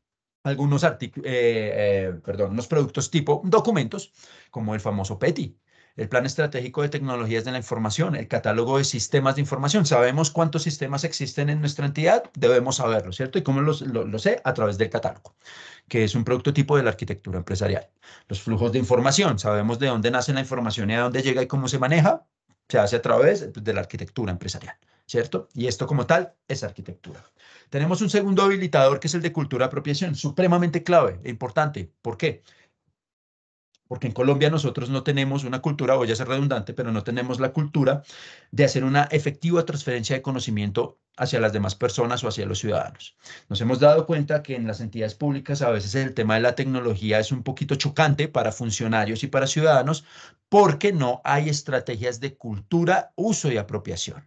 algunos, eh, eh, perdón, productos tipo documentos, como el famoso PETI, el Plan Estratégico de Tecnologías de la Información, el catálogo de sistemas de información. Sabemos cuántos sistemas existen en nuestra entidad, debemos saberlo, ¿cierto? ¿Y cómo lo, sé? A través del catálogo, que es un producto tipo de la arquitectura empresarial. Los flujos de información, sabemos de dónde nace la información y a dónde llega y cómo se maneja, se hace a través de la arquitectura empresarial, ¿cierto? Y esto como tal es arquitectura. Tenemos un segundo habilitador que es el de cultura de apropiación, supremamente clave e importante. ¿Por qué? porque en Colombia nosotros no tenemos una cultura, voy a ser redundante, pero no tenemos la cultura de hacer una efectiva transferencia de conocimiento hacia las demás personas o hacia los ciudadanos. Nos hemos dado cuenta que en las entidades públicas a veces el tema de la tecnología es un poquito chocante para funcionarios y para ciudadanos porque no hay estrategias de cultura, uso y apropiación.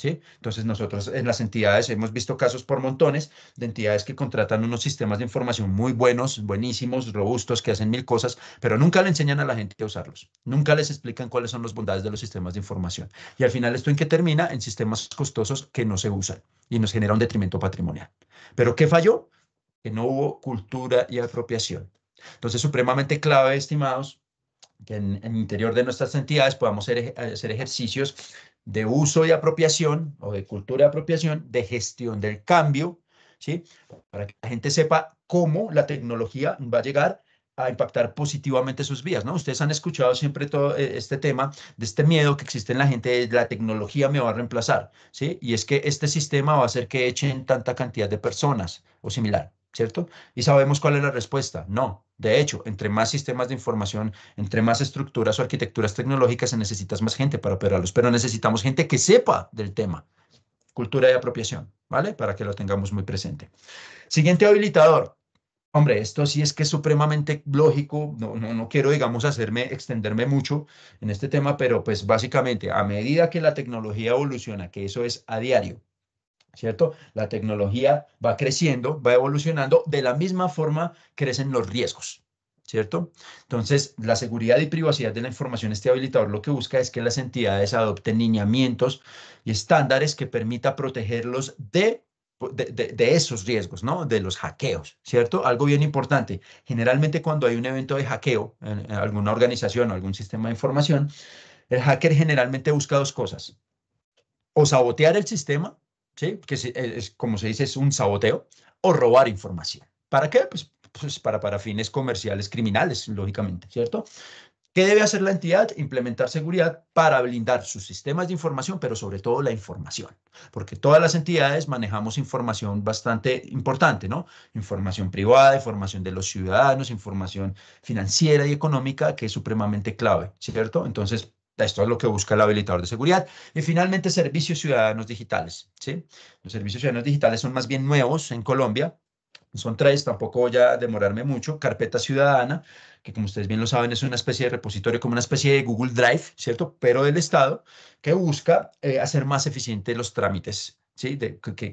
¿Sí? Entonces nosotros en las entidades hemos visto casos por montones de entidades que contratan unos sistemas de información muy buenos, buenísimos, robustos, que hacen mil cosas, pero nunca le enseñan a la gente a usarlos, nunca les explican cuáles son las bondades de los sistemas de información. Y al final esto en qué termina? En sistemas costosos que no se usan y nos genera un detrimento patrimonial. ¿Pero qué falló? Que no hubo cultura y apropiación. Entonces, supremamente clave, estimados, que en, el interior de nuestras entidades podamos hacer, eh, hacer ejercicios de uso y apropiación o de cultura y apropiación, de gestión del cambio, ¿sí? Para que la gente sepa cómo la tecnología va a llegar a impactar positivamente sus vidas, ¿no? Ustedes han escuchado siempre todo eh, este tema de este miedo que existe en la gente de la tecnología me va a reemplazar, ¿sí? Y es que este sistema va a hacer que echen tanta cantidad de personas o similar, ¿cierto? Y sabemos cuál es la respuesta, no, de hecho, entre más sistemas de información, entre más estructuras o arquitecturas tecnológicas, se necesitas más gente para operarlos, pero necesitamos gente que sepa del tema. Cultura y apropiación, ¿vale? Para que lo tengamos muy presente. Siguiente habilitador. Hombre, esto sí es que es supremamente lógico, no, no, no quiero, digamos, hacerme, extenderme mucho en este tema, pero pues básicamente, a medida que la tecnología evoluciona, que eso es a diario, ¿cierto? La tecnología va creciendo, va evolucionando, de la misma forma crecen los riesgos, ¿cierto? Entonces, la seguridad y privacidad de la información, este habilitador lo que busca es que las entidades adopten lineamientos y estándares que permita protegerlos de esos riesgos, ¿no? De los hackeos, ¿cierto? Algo bien importante. Generalmente cuando hay un evento de hackeo en alguna organización o algún sistema de información, el hacker generalmente busca dos cosas. O sabotear el sistema que eh, es, como se dice, es un saboteo, o robar información. ¿Para qué? Pues, pues para, para fines comerciales, criminales, lógicamente, ¿cierto? ¿Qué debe hacer la entidad? Implementar seguridad para blindar sus sistemas de información, pero sobre todo la información, porque todas las entidades manejamos información bastante importante, ¿no? Información privada, información de los ciudadanos, información financiera y económica, que es supremamente clave, ¿cierto? Entonces, esto es lo que busca el habilitador de seguridad. Y finalmente, servicios ciudadanos digitales. ¿sí? Los servicios ciudadanos digitales son más bien nuevos en Colombia. Son tres, tampoco voy a demorarme mucho. Carpeta ciudadana, que como ustedes bien lo saben es una especie de repositorio, como una especie de Google Drive, ¿cierto? Pero del Estado, que busca eh, hacer más eficientes los trámites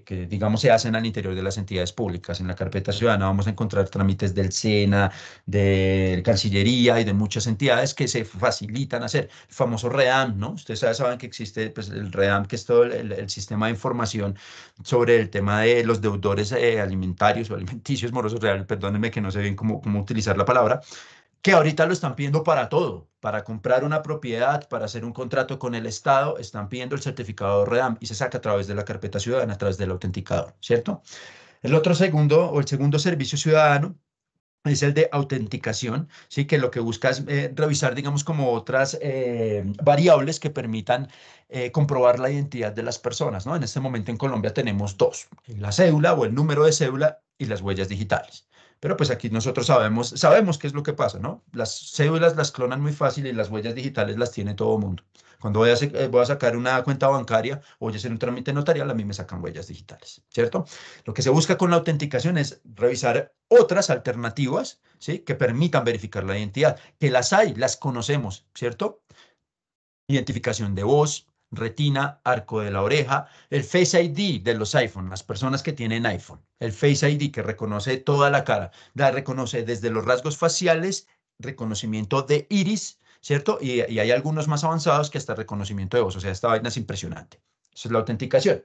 que, digamos se hacen al interior de las entidades públicas. En la carpeta ciudadana vamos a encontrar trámites del SENA, de Cancillería y de muchas entidades que se facilitan hacer. El famoso REAM, ¿no? Ustedes saben que existe pues, el REAM, que es todo el, sistema de información sobre el tema de los deudores eh, alimentarios o alimenticios morosos reales, perdónenme que no sé bien cómo, cómo utilizar la palabra, que ahorita lo están pidiendo para todo, para comprar una propiedad, para hacer un contrato con el Estado, están pidiendo el certificado REDAM y se saca a través de la carpeta ciudadana, a través del autenticador, ¿cierto? El otro segundo o el segundo servicio ciudadano es el de autenticación, ¿sí? que lo que busca es eh, revisar, digamos, como otras eh, variables que permitan eh, comprobar la identidad de las personas. ¿no? En este momento en Colombia tenemos dos, la cédula o el número de cédula y las huellas digitales. Pero pues aquí nosotros sabemos, sabemos qué es lo que pasa, ¿no? Las cédulas las clonan muy fácil y las huellas digitales las tiene todo el mundo. Cuando voy a, eh, voy a sacar una cuenta bancaria o voy a hacer un trámite notarial, a mí me sacan huellas digitales, ¿cierto? Lo que se busca con la autenticación es revisar otras alternativas, ¿sí? Que permitan verificar la identidad, que las hay, las conocemos, ¿cierto? Identificación de voz, retina, arco de la oreja, el Face ID de los iPhone, las personas que tienen iPhone, el Face ID que reconoce toda la cara, la reconoce desde los rasgos faciales, reconocimiento de iris, ¿cierto? Y, hay algunos más avanzados que hasta reconocimiento de voz, o sea, esta vaina es impresionante. Esa es la autenticación.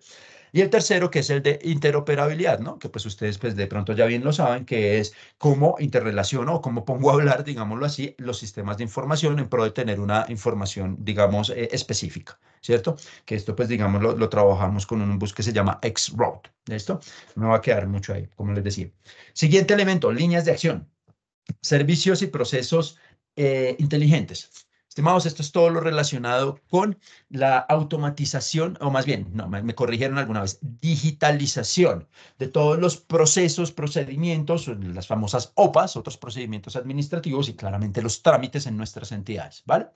Y el tercero, que es el de interoperabilidad, ¿no? Que pues ustedes pues de pronto ya bien lo saben, que es cómo interrelaciono o cómo pongo a hablar, digámoslo así, los sistemas de información en pro de tener una información, digamos, eh, específica, ¿cierto? Que esto pues, digamos, lo, trabajamos con un bus que se llama X-Route, esto? No va a quedar mucho ahí, como les decía. Siguiente elemento, líneas de acción, servicios y procesos eh, inteligentes. Estimados, esto es todo lo relacionado con la automatización, o más bien, no, me, corrigieron alguna vez, digitalización de todos los procesos, procedimientos, las famosas OPAs, otros procedimientos administrativos y claramente los trámites en nuestras entidades, ¿vale?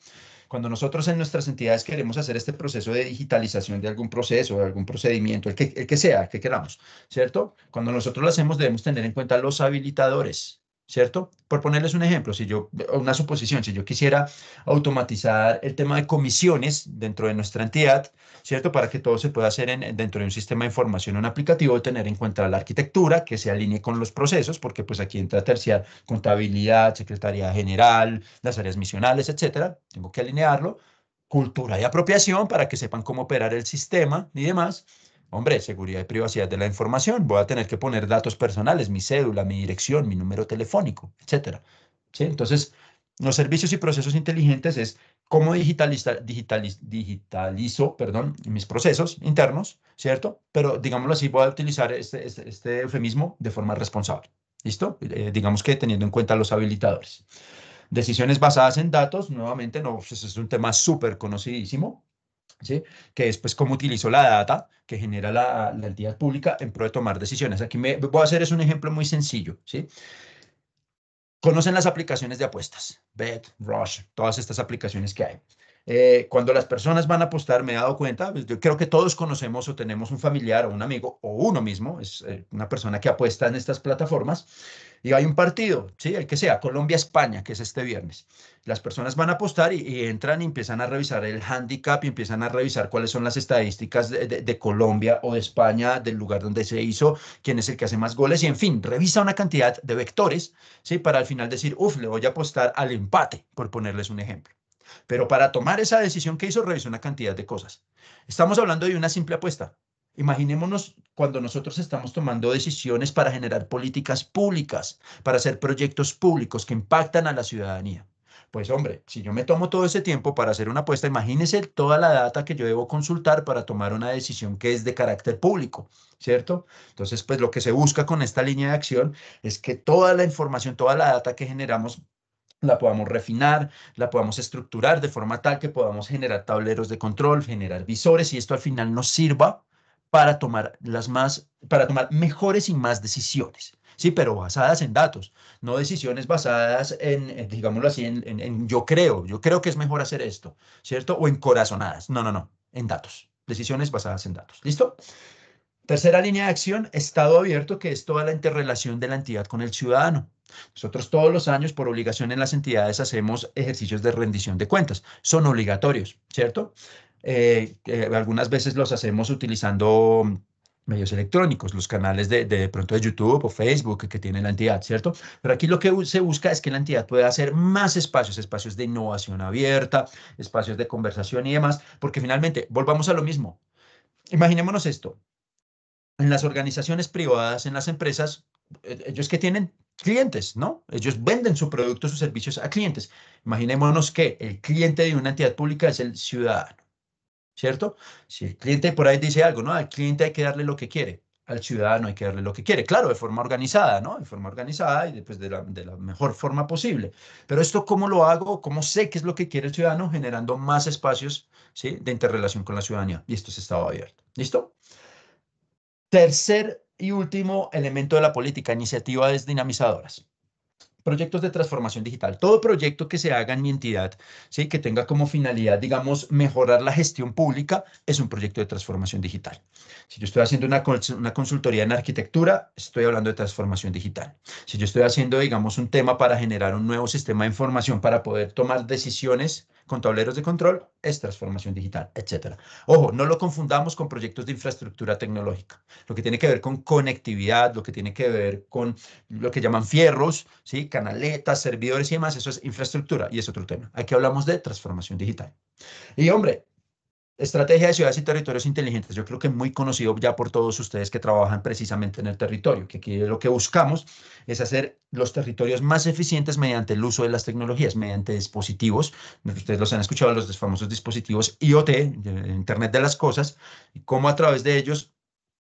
Cuando nosotros en nuestras entidades queremos hacer este proceso de digitalización de algún proceso, de algún procedimiento, el que, el que sea, el que queramos, ¿cierto? Cuando nosotros lo hacemos debemos tener en cuenta los habilitadores, ¿cierto? Por ponerles un ejemplo, si yo, una suposición, si yo quisiera automatizar el tema de comisiones dentro de nuestra entidad, ¿cierto? Para que todo se pueda hacer dentro de un sistema de información, un aplicativo, tener en cuenta la arquitectura que se alinee con los procesos, porque pues aquí entra terciar, contabilidad, secretaría general, las áreas misionales, etcétera. Tengo que alinearlo, cultura y apropiación para que sepan cómo operar el sistema y demás Hombre, seguridad y privacidad de la información. Voy a tener que poner datos personales, mi cédula, mi dirección, mi número telefónico, etc. ¿Sí? Entonces, los servicios y procesos inteligentes es cómo digitalizo perdón, mis procesos internos, ¿cierto? Pero digámoslo así, voy a utilizar este, este, este eufemismo de forma responsable. ¿Listo? Eh, digamos que teniendo en cuenta los habilitadores. Decisiones basadas en datos, nuevamente, no, pues es un tema súper conocidísimo, que es pues, cómo utilizó la data que genera la, entidad pública en pro de tomar decisiones. Aquí me voy a hacer es un ejemplo muy sencillo. ¿sí? Conocen las aplicaciones de apuestas, Bet, Rush, todas estas aplicaciones que hay. Eh, cuando las personas van a apostar, me he dado cuenta, pues, yo creo que todos conocemos o tenemos un familiar o un amigo o uno mismo, es eh, una persona que apuesta en estas plataformas, y hay un partido, ¿sí? el que sea, Colombia-España, que es este viernes. Las personas van a apostar y, entran y empiezan a revisar el handicap y empiezan a revisar cuáles son las estadísticas de, Colombia o de España, del lugar donde se hizo, quién es el que hace más goles y en fin, revisa una cantidad de vectores, ¿sí? Para al final decir, uff, le voy a apostar al empate, por ponerles un ejemplo. Pero para tomar esa decisión que hizo, revisó una cantidad de cosas. Estamos hablando de una simple apuesta. Imaginémonos cuando nosotros estamos tomando decisiones para generar políticas públicas, para hacer proyectos públicos que impactan a la ciudadanía. Pues hombre, si yo me tomo todo ese tiempo para hacer una apuesta, imagínese toda la data que yo debo consultar para tomar una decisión que es de carácter público, ¿cierto? Entonces, pues lo que se busca con esta línea de acción es que toda la información, toda la data que generamos la podamos refinar, la podamos estructurar de forma tal que podamos generar tableros de control, generar visores y esto al final nos sirva para tomar las más, para tomar mejores y más decisiones. Sí, pero basadas en datos, no decisiones basadas en, eh, digámoslo así, en, yo creo, yo creo que es mejor hacer esto, ¿cierto? O en corazonadas. No, no, no, en datos. Decisiones basadas en datos. ¿Listo? Tercera línea de acción, Estado abierto, que es toda la interrelación de la entidad con el ciudadano. Nosotros todos los años, por obligación en las entidades, hacemos ejercicios de rendición de cuentas. Son obligatorios, ¿cierto? Eh, eh, algunas veces los hacemos utilizando medios electrónicos, los canales de, pronto de YouTube o Facebook que tiene la entidad, ¿cierto? Pero aquí lo que se busca es que la entidad pueda hacer más espacios, espacios de innovación abierta, espacios de conversación y demás, porque finalmente, volvamos a lo mismo. Imaginémonos esto, en las organizaciones privadas, en las empresas, eh, ellos que tienen clientes, ¿no? Ellos venden su producto, sus servicios a clientes. Imaginémonos que el cliente de una entidad pública es el ciudadano, ¿cierto? Si el cliente por ahí dice algo, ¿no? Al cliente hay que darle lo que quiere, al ciudadano hay que darle lo que quiere, claro, de forma organizada, ¿no? De forma organizada y pues, después de la, mejor forma posible. Pero esto, ¿cómo lo hago? ¿Cómo sé qué es lo que quiere el ciudadano? Generando más espacios, ¿sí? De interrelación con la ciudadanía. Y esto es Estado abierto. ¿Listo? Tercer y último elemento de la política, iniciativas dinamizadoras proyectos de transformación digital. Todo proyecto que se haga en mi entidad, ¿sí? que tenga como finalidad, digamos, mejorar la gestión pública, es un proyecto de transformación digital. Si yo estoy haciendo una, una consultoría en arquitectura, estoy hablando de transformación digital. Si yo estoy haciendo, digamos, un tema para generar un nuevo sistema de información para poder tomar decisiones con tableros de control, es transformación digital, etcétera. Ojo, no lo confundamos con proyectos de infraestructura tecnológica. Lo que tiene que ver con conectividad, lo que tiene que ver con lo que llaman fierros, ¿sí? canaletas, servidores y demás, eso es infraestructura y es otro tema. Aquí hablamos de transformación digital. Y hombre, Estrategia de ciudades y territorios inteligentes, yo creo que muy conocido ya por todos ustedes que trabajan precisamente en el territorio, que aquí lo que buscamos es hacer los territorios más eficientes mediante el uso de las tecnologías, mediante dispositivos, ustedes los han escuchado, los famosos dispositivos IoT, eh, Internet de las Cosas, y cómo a través de ellos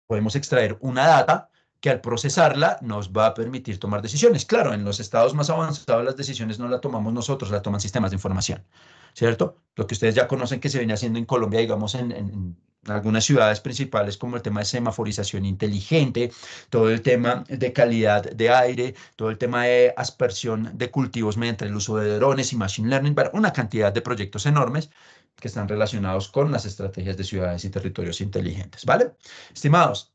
podemos extraer una data que al procesarla nos va a permitir tomar decisiones. Claro, en los estados más avanzados las decisiones no la tomamos nosotros, la toman sistemas de información, ¿cierto? Lo que ustedes ya conocen que se viene haciendo en Colombia, digamos, en, en algunas ciudades principales como el tema de semaforización inteligente, todo el tema de calidad de aire, todo el tema de aspersión de cultivos mediante el uso de drones y machine learning, para una cantidad de proyectos enormes que están relacionados con las estrategias de ciudades y territorios inteligentes, ¿vale? Estimados,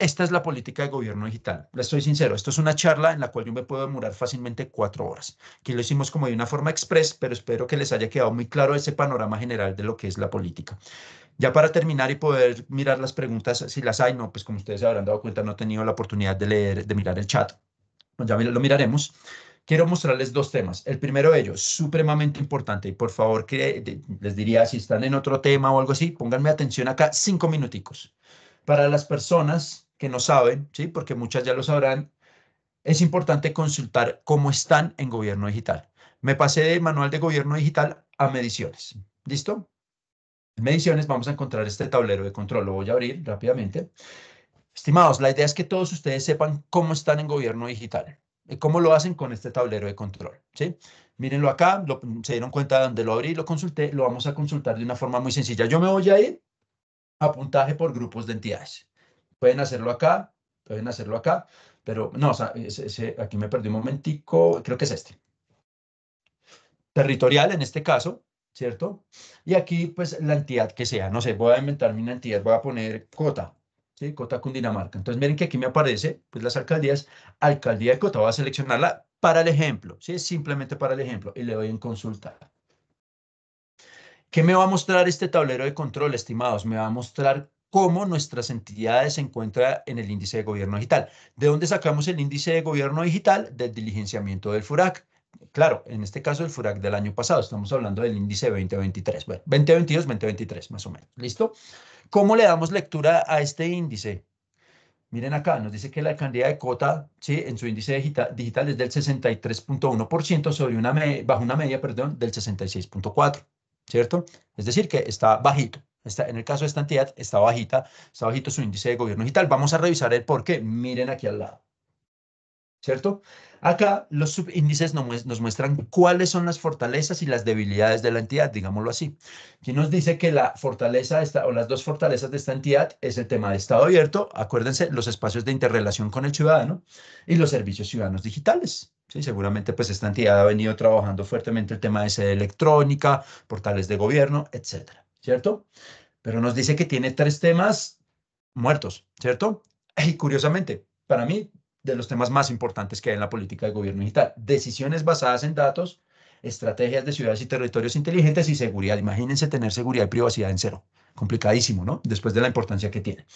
esta es la política de gobierno digital. Les estoy sincero, esto es una charla en la cual yo me puedo demorar fácilmente cuatro horas. Aquí lo hicimos como de una forma express, pero espero que les haya quedado muy claro ese panorama general de lo que es la política. Ya para terminar y poder mirar las preguntas, si las hay, no, pues como ustedes se habrán dado cuenta, no he tenido la oportunidad de leer, de mirar el chat. Pues ya lo miraremos quiero mostrarles dos temas. El primero de ellos, supremamente importante, y por favor, que les diría, si están en otro tema o algo así, pónganme atención acá, cinco minuticos. Para las personas que no saben, ¿sí? porque muchas ya lo sabrán, es importante consultar cómo están en gobierno digital. Me pasé del manual de gobierno digital a mediciones. ¿Listo? En mediciones vamos a encontrar este tablero de control. Lo voy a abrir rápidamente. Estimados, la idea es que todos ustedes sepan cómo están en gobierno digital. y ¿Cómo lo hacen con este tablero de control? ¿sí? Mírenlo acá, se dieron cuenta de dónde lo abrí, lo consulté, lo vamos a consultar de una forma muy sencilla. Yo me voy a ir a puntaje por grupos de entidades. Pueden hacerlo acá, pueden hacerlo acá, pero no, o sea, aquí me perdí un momentico, creo que es este. Territorial en este caso, ¿cierto? Y aquí, pues, la entidad que sea, no sé, voy a inventar mi entidad, voy a poner Cota, ¿sí? Cota Cundinamarca. Entonces, miren que aquí me aparece, pues, las alcaldías, alcaldía de Cota, voy a seleccionarla para el ejemplo, ¿sí? Simplemente para el ejemplo, y le doy en consultar. ¿Qué me va a mostrar este tablero de control, estimados? Me va a mostrar cómo nuestras entidades se encuentran en el índice de gobierno digital. ¿De dónde sacamos el índice de gobierno digital? Del diligenciamiento del FURAC. Claro, en este caso el FURAC del año pasado, estamos hablando del índice 2023, bueno, 2022, 2023 más o menos, ¿listo? ¿Cómo le damos lectura a este índice? Miren acá, nos dice que la cantidad de cota ¿sí? en su índice digital, es del 63.1% sobre una bajo una media perdón, del 66.4%, ¿cierto? Es decir, que está bajito en el caso de esta entidad está bajita, está bajito su índice de gobierno digital. Vamos a revisar el por qué. Miren aquí al lado. ¿Cierto? Acá los subíndices nos muestran cuáles son las fortalezas y las debilidades de la entidad, digámoslo así. Aquí nos dice que la fortaleza o las dos fortalezas de esta entidad es el tema de Estado abierto, acuérdense, los espacios de interrelación con el ciudadano y los servicios ciudadanos digitales. Sí, seguramente pues esta entidad ha venido trabajando fuertemente el tema de sede electrónica, portales de gobierno, etcétera. ¿cierto? pero nos dice que tiene tres temas muertos, ¿cierto? Y curiosamente, para mí, de los temas más importantes que hay en la política de gobierno digital, decisiones basadas en datos, estrategias de ciudades y territorios inteligentes y seguridad. Imagínense tener seguridad y privacidad en cero. Complicadísimo, ¿no? Después de la importancia que tiene.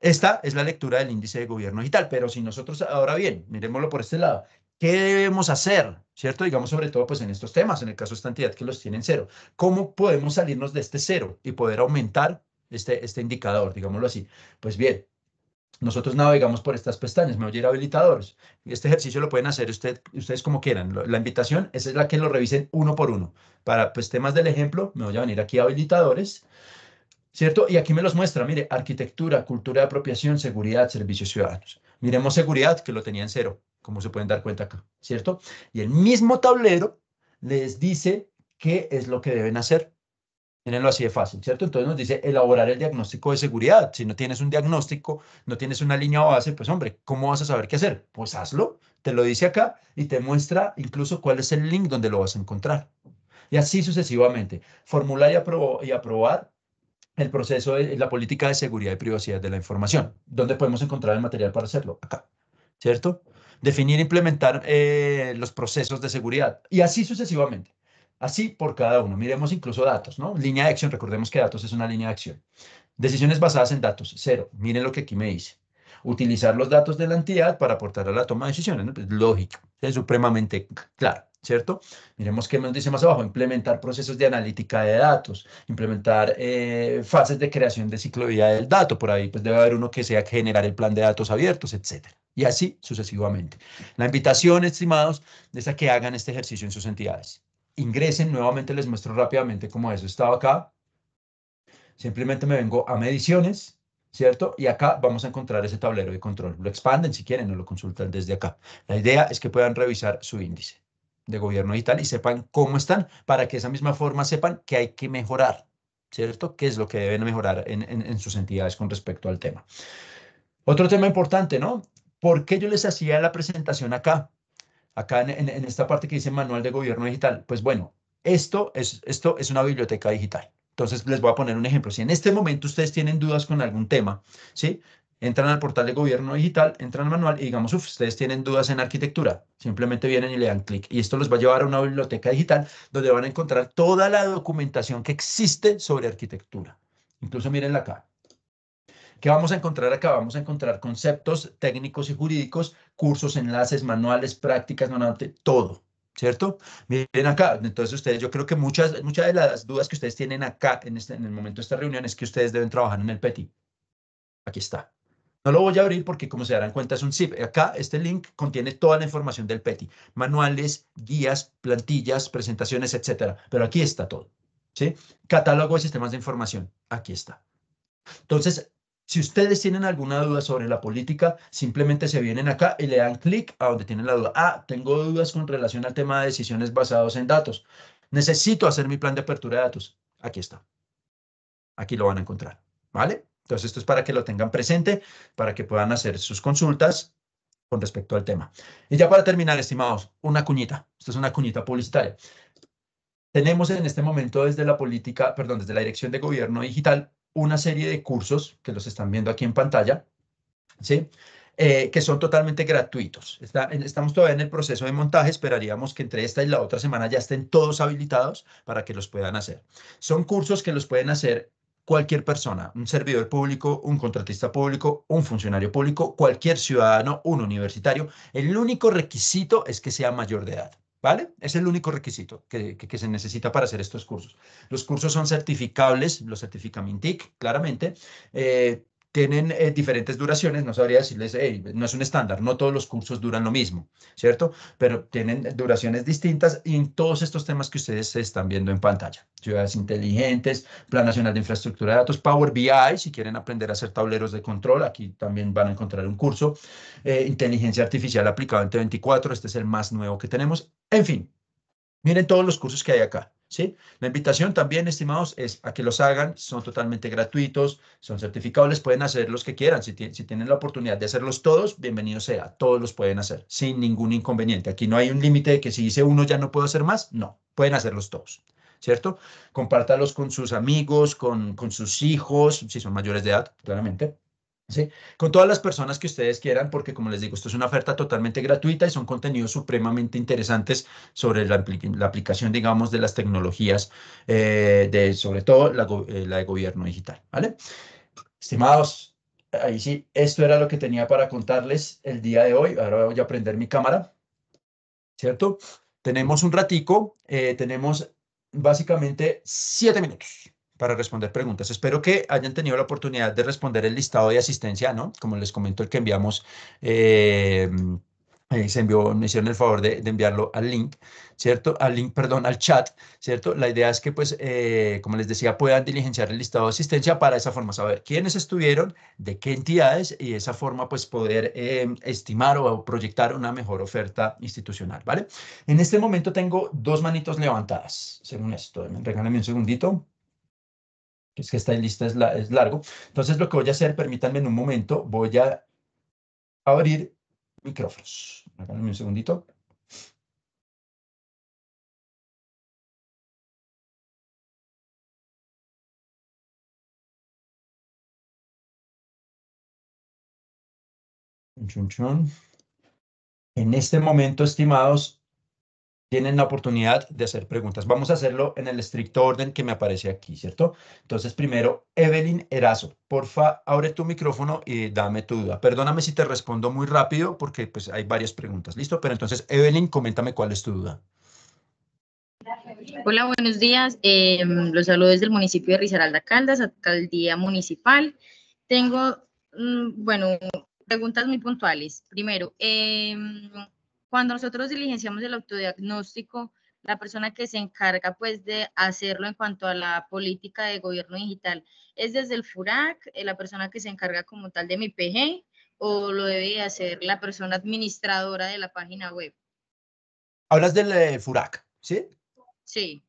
Esta es la lectura del índice de gobierno digital, pero si nosotros, ahora bien, miremoslo por este lado, ¿Qué debemos hacer? ¿Cierto? Digamos sobre todo pues en estos temas, en el caso de esta entidad que los tiene en cero. ¿Cómo podemos salirnos de este cero y poder aumentar este, este indicador, digámoslo así? Pues bien, nosotros navegamos por estas pestañas, me voy a ir a habilitadores. Este ejercicio lo pueden hacer usted, ustedes como quieran. La invitación es la que lo revisen uno por uno. Para pues temas del ejemplo, me voy a venir aquí a habilitadores. ¿Cierto? Y aquí me los muestra, mire, arquitectura, cultura de apropiación, seguridad, servicios ciudadanos. Miremos seguridad, que lo tenía en cero como se pueden dar cuenta acá, ¿cierto? Y el mismo tablero les dice qué es lo que deben hacer. Mírenlo así de fácil, ¿cierto? Entonces nos dice elaborar el diagnóstico de seguridad. Si no tienes un diagnóstico, no tienes una línea base, pues hombre, ¿cómo vas a saber qué hacer? Pues hazlo, te lo dice acá y te muestra incluso cuál es el link donde lo vas a encontrar. Y así sucesivamente. Formular y, y aprobar el proceso de la política de seguridad y privacidad de la información. ¿Dónde podemos encontrar el material para hacerlo? Acá, ¿cierto? definir e implementar eh, los procesos de seguridad y así sucesivamente. Así por cada uno. Miremos incluso datos, ¿no? Línea de acción, recordemos que datos es una línea de acción. Decisiones basadas en datos, cero. Miren lo que aquí me dice. Utilizar los datos de la entidad para aportar a la toma de decisiones. ¿no? Pues, lógico, es supremamente claro. ¿cierto? Miremos qué nos dice más abajo, implementar procesos de analítica de datos, implementar eh, fases de creación de ciclo de vida del dato, por ahí pues debe haber uno que sea generar el plan de datos abiertos, etcétera. Y así sucesivamente. La invitación, estimados, es a que hagan este ejercicio en sus entidades. Ingresen, nuevamente les muestro rápidamente cómo eso estaba acá. Simplemente me vengo a mediciones, ¿cierto? Y acá vamos a encontrar ese tablero de control. Lo expanden si quieren o lo consultan desde acá. La idea es que puedan revisar su índice de gobierno digital y sepan cómo están para que de esa misma forma sepan que hay que mejorar, ¿cierto? ¿Qué es lo que deben mejorar en, en, en sus entidades con respecto al tema? Otro tema importante, ¿no? ¿Por qué yo les hacía la presentación acá? Acá en, esta parte que dice Manual de Gobierno Digital. Pues bueno, esto es, esto es una biblioteca digital. Entonces, les voy a poner un ejemplo. Si en este momento ustedes tienen dudas con algún tema, ¿sí? Entran al portal de gobierno digital, entran al manual y digamos, ustedes tienen dudas en arquitectura. Simplemente vienen y le dan clic. Y esto los va a llevar a una biblioteca digital donde van a encontrar toda la documentación que existe sobre arquitectura. Incluso mírenla acá. ¿Qué vamos a encontrar acá? Vamos a encontrar conceptos técnicos y jurídicos, cursos, enlaces, manuales, prácticas, manualmente, todo. ¿Cierto? Miren acá, entonces ustedes, yo creo que muchas, muchas de las dudas que ustedes tienen acá en, este, en el momento de esta reunión es que ustedes deben trabajar en el PETI. Aquí está. No lo voy a abrir porque, como se darán cuenta, es un zip. Acá este link contiene toda la información del PETI. Manuales, guías, plantillas, presentaciones, etcétera. Pero aquí está todo. ¿sí? Catálogo de sistemas de información. Aquí está. Entonces, si ustedes tienen alguna duda sobre la política, simplemente se vienen acá y le dan clic a donde tienen la duda. Ah, tengo dudas con relación al tema de decisiones basadas en datos. Necesito hacer mi plan de apertura de datos. Aquí está. Aquí lo van a encontrar. ¿Vale? Entonces, esto es para que lo tengan presente, para que puedan hacer sus consultas con respecto al tema. Y ya para terminar, estimados, una cuñita. Esto es una cuñita publicitaria. Tenemos en este momento desde la política, perdón, desde la Dirección de Gobierno Digital, una serie de cursos que los están viendo aquí en pantalla, ¿sí? Eh, que son totalmente gratuitos. estamos todavía en el proceso de montaje, esperaríamos que entre esta y la otra semana ya estén todos habilitados para que los puedan hacer. Son cursos que los pueden hacer cualquier persona, un servidor público, un contratista público, un funcionario público, cualquier ciudadano, un universitario. El único requisito es que sea mayor de edad. ¿Vale? Es el único requisito que, se necesita para hacer estos cursos. Los cursos son certificables, los certifican MINTIC, claramente. Eh, tienen eh, diferentes duraciones, no sabría decirles, no es un estándar, no todos los cursos duran lo mismo, ¿cierto? Pero tienen duraciones distintas en todos estos temas que ustedes están viendo en pantalla. Ciudades inteligentes, Plan Nacional de Infraestructura de Datos, Power BI, si quieren aprender a hacer tableros de control, aquí también van a encontrar un curso. Eh, inteligencia Artificial aplicada T24, este es el más nuevo que tenemos. En fin, miren todos los cursos que hay acá. La invitación también, estimados, es a que los hagan, son totalmente gratuitos, son certificables, pueden hacer los que quieran, si, tienen la oportunidad de hacerlos todos, bienvenido sea, todos los pueden hacer, sin ningún inconveniente. Aquí no hay un límite de que si hice uno ya no puedo hacer más, no, pueden hacerlos todos. ¿cierto? Compártalos con sus amigos, con sus hijos, si son mayores de edad, claramente. Con todas las personas que ustedes quieran, porque como les digo, esto es una oferta totalmente gratuita y son contenidos supremamente interesantes sobre la, aplicación, digamos, de las tecnologías, eh, de, sobre todo eh, la, de gobierno digital, ¿vale? Estimados, ahí sí, esto era lo que tenía para contarles el día de hoy. Ahora voy a prender mi cámara, ¿cierto? Tenemos un ratico, eh, tenemos básicamente siete minutos para responder preguntas. Espero que hayan tenido la oportunidad de responder el listado de asistencia, ¿no? Como les comento, el que enviamos, eh, eh se envió, me hicieron el favor de, enviarlo al link, ¿cierto? Al link, perdón, al chat, ¿cierto? La idea es que, pues, eh, como les decía, puedan diligenciar el listado de asistencia para esa forma saber quiénes estuvieron, de qué entidades y de esa forma, pues, poder em, estimar o proyectar una mejor oferta institucional, ¿vale? En este momento tengo dos manitos levantadas, según esto. Regálame un segundito es que esta lista es, largo. Entonces lo que voy a hacer, permítanme en un momento, voy a abrir micrófonos. un segundito. En este momento, estimados, tienen la oportunidad de hacer preguntas. Vamos a hacerlo en el estricto orden que me aparece aquí, ¿cierto? Entonces, primero, Evelyn Erazo, porfa, abre tu micrófono y dame tu duda. Perdóname si te respondo muy rápido porque pues, hay varias preguntas, ¿listo? Pero entonces, Evelyn, coméntame cuál es tu duda. Hola, buenos días. Em, los saludos desde el municipio de Risaralda Caldas, alcaldía municipal. Tengo, mm, bueno, preguntas muy puntuales. Primero, eh, cuando nosotros diligenciamos el autodiagnóstico, la persona que se encarga pues de hacerlo en cuanto a la política de gobierno digital es desde el FURAC, eh, la persona que se encarga como tal de mi PG o lo debe hacer la persona administradora de la página web. Hablas del eh, FURAC, ¿sí? Sí.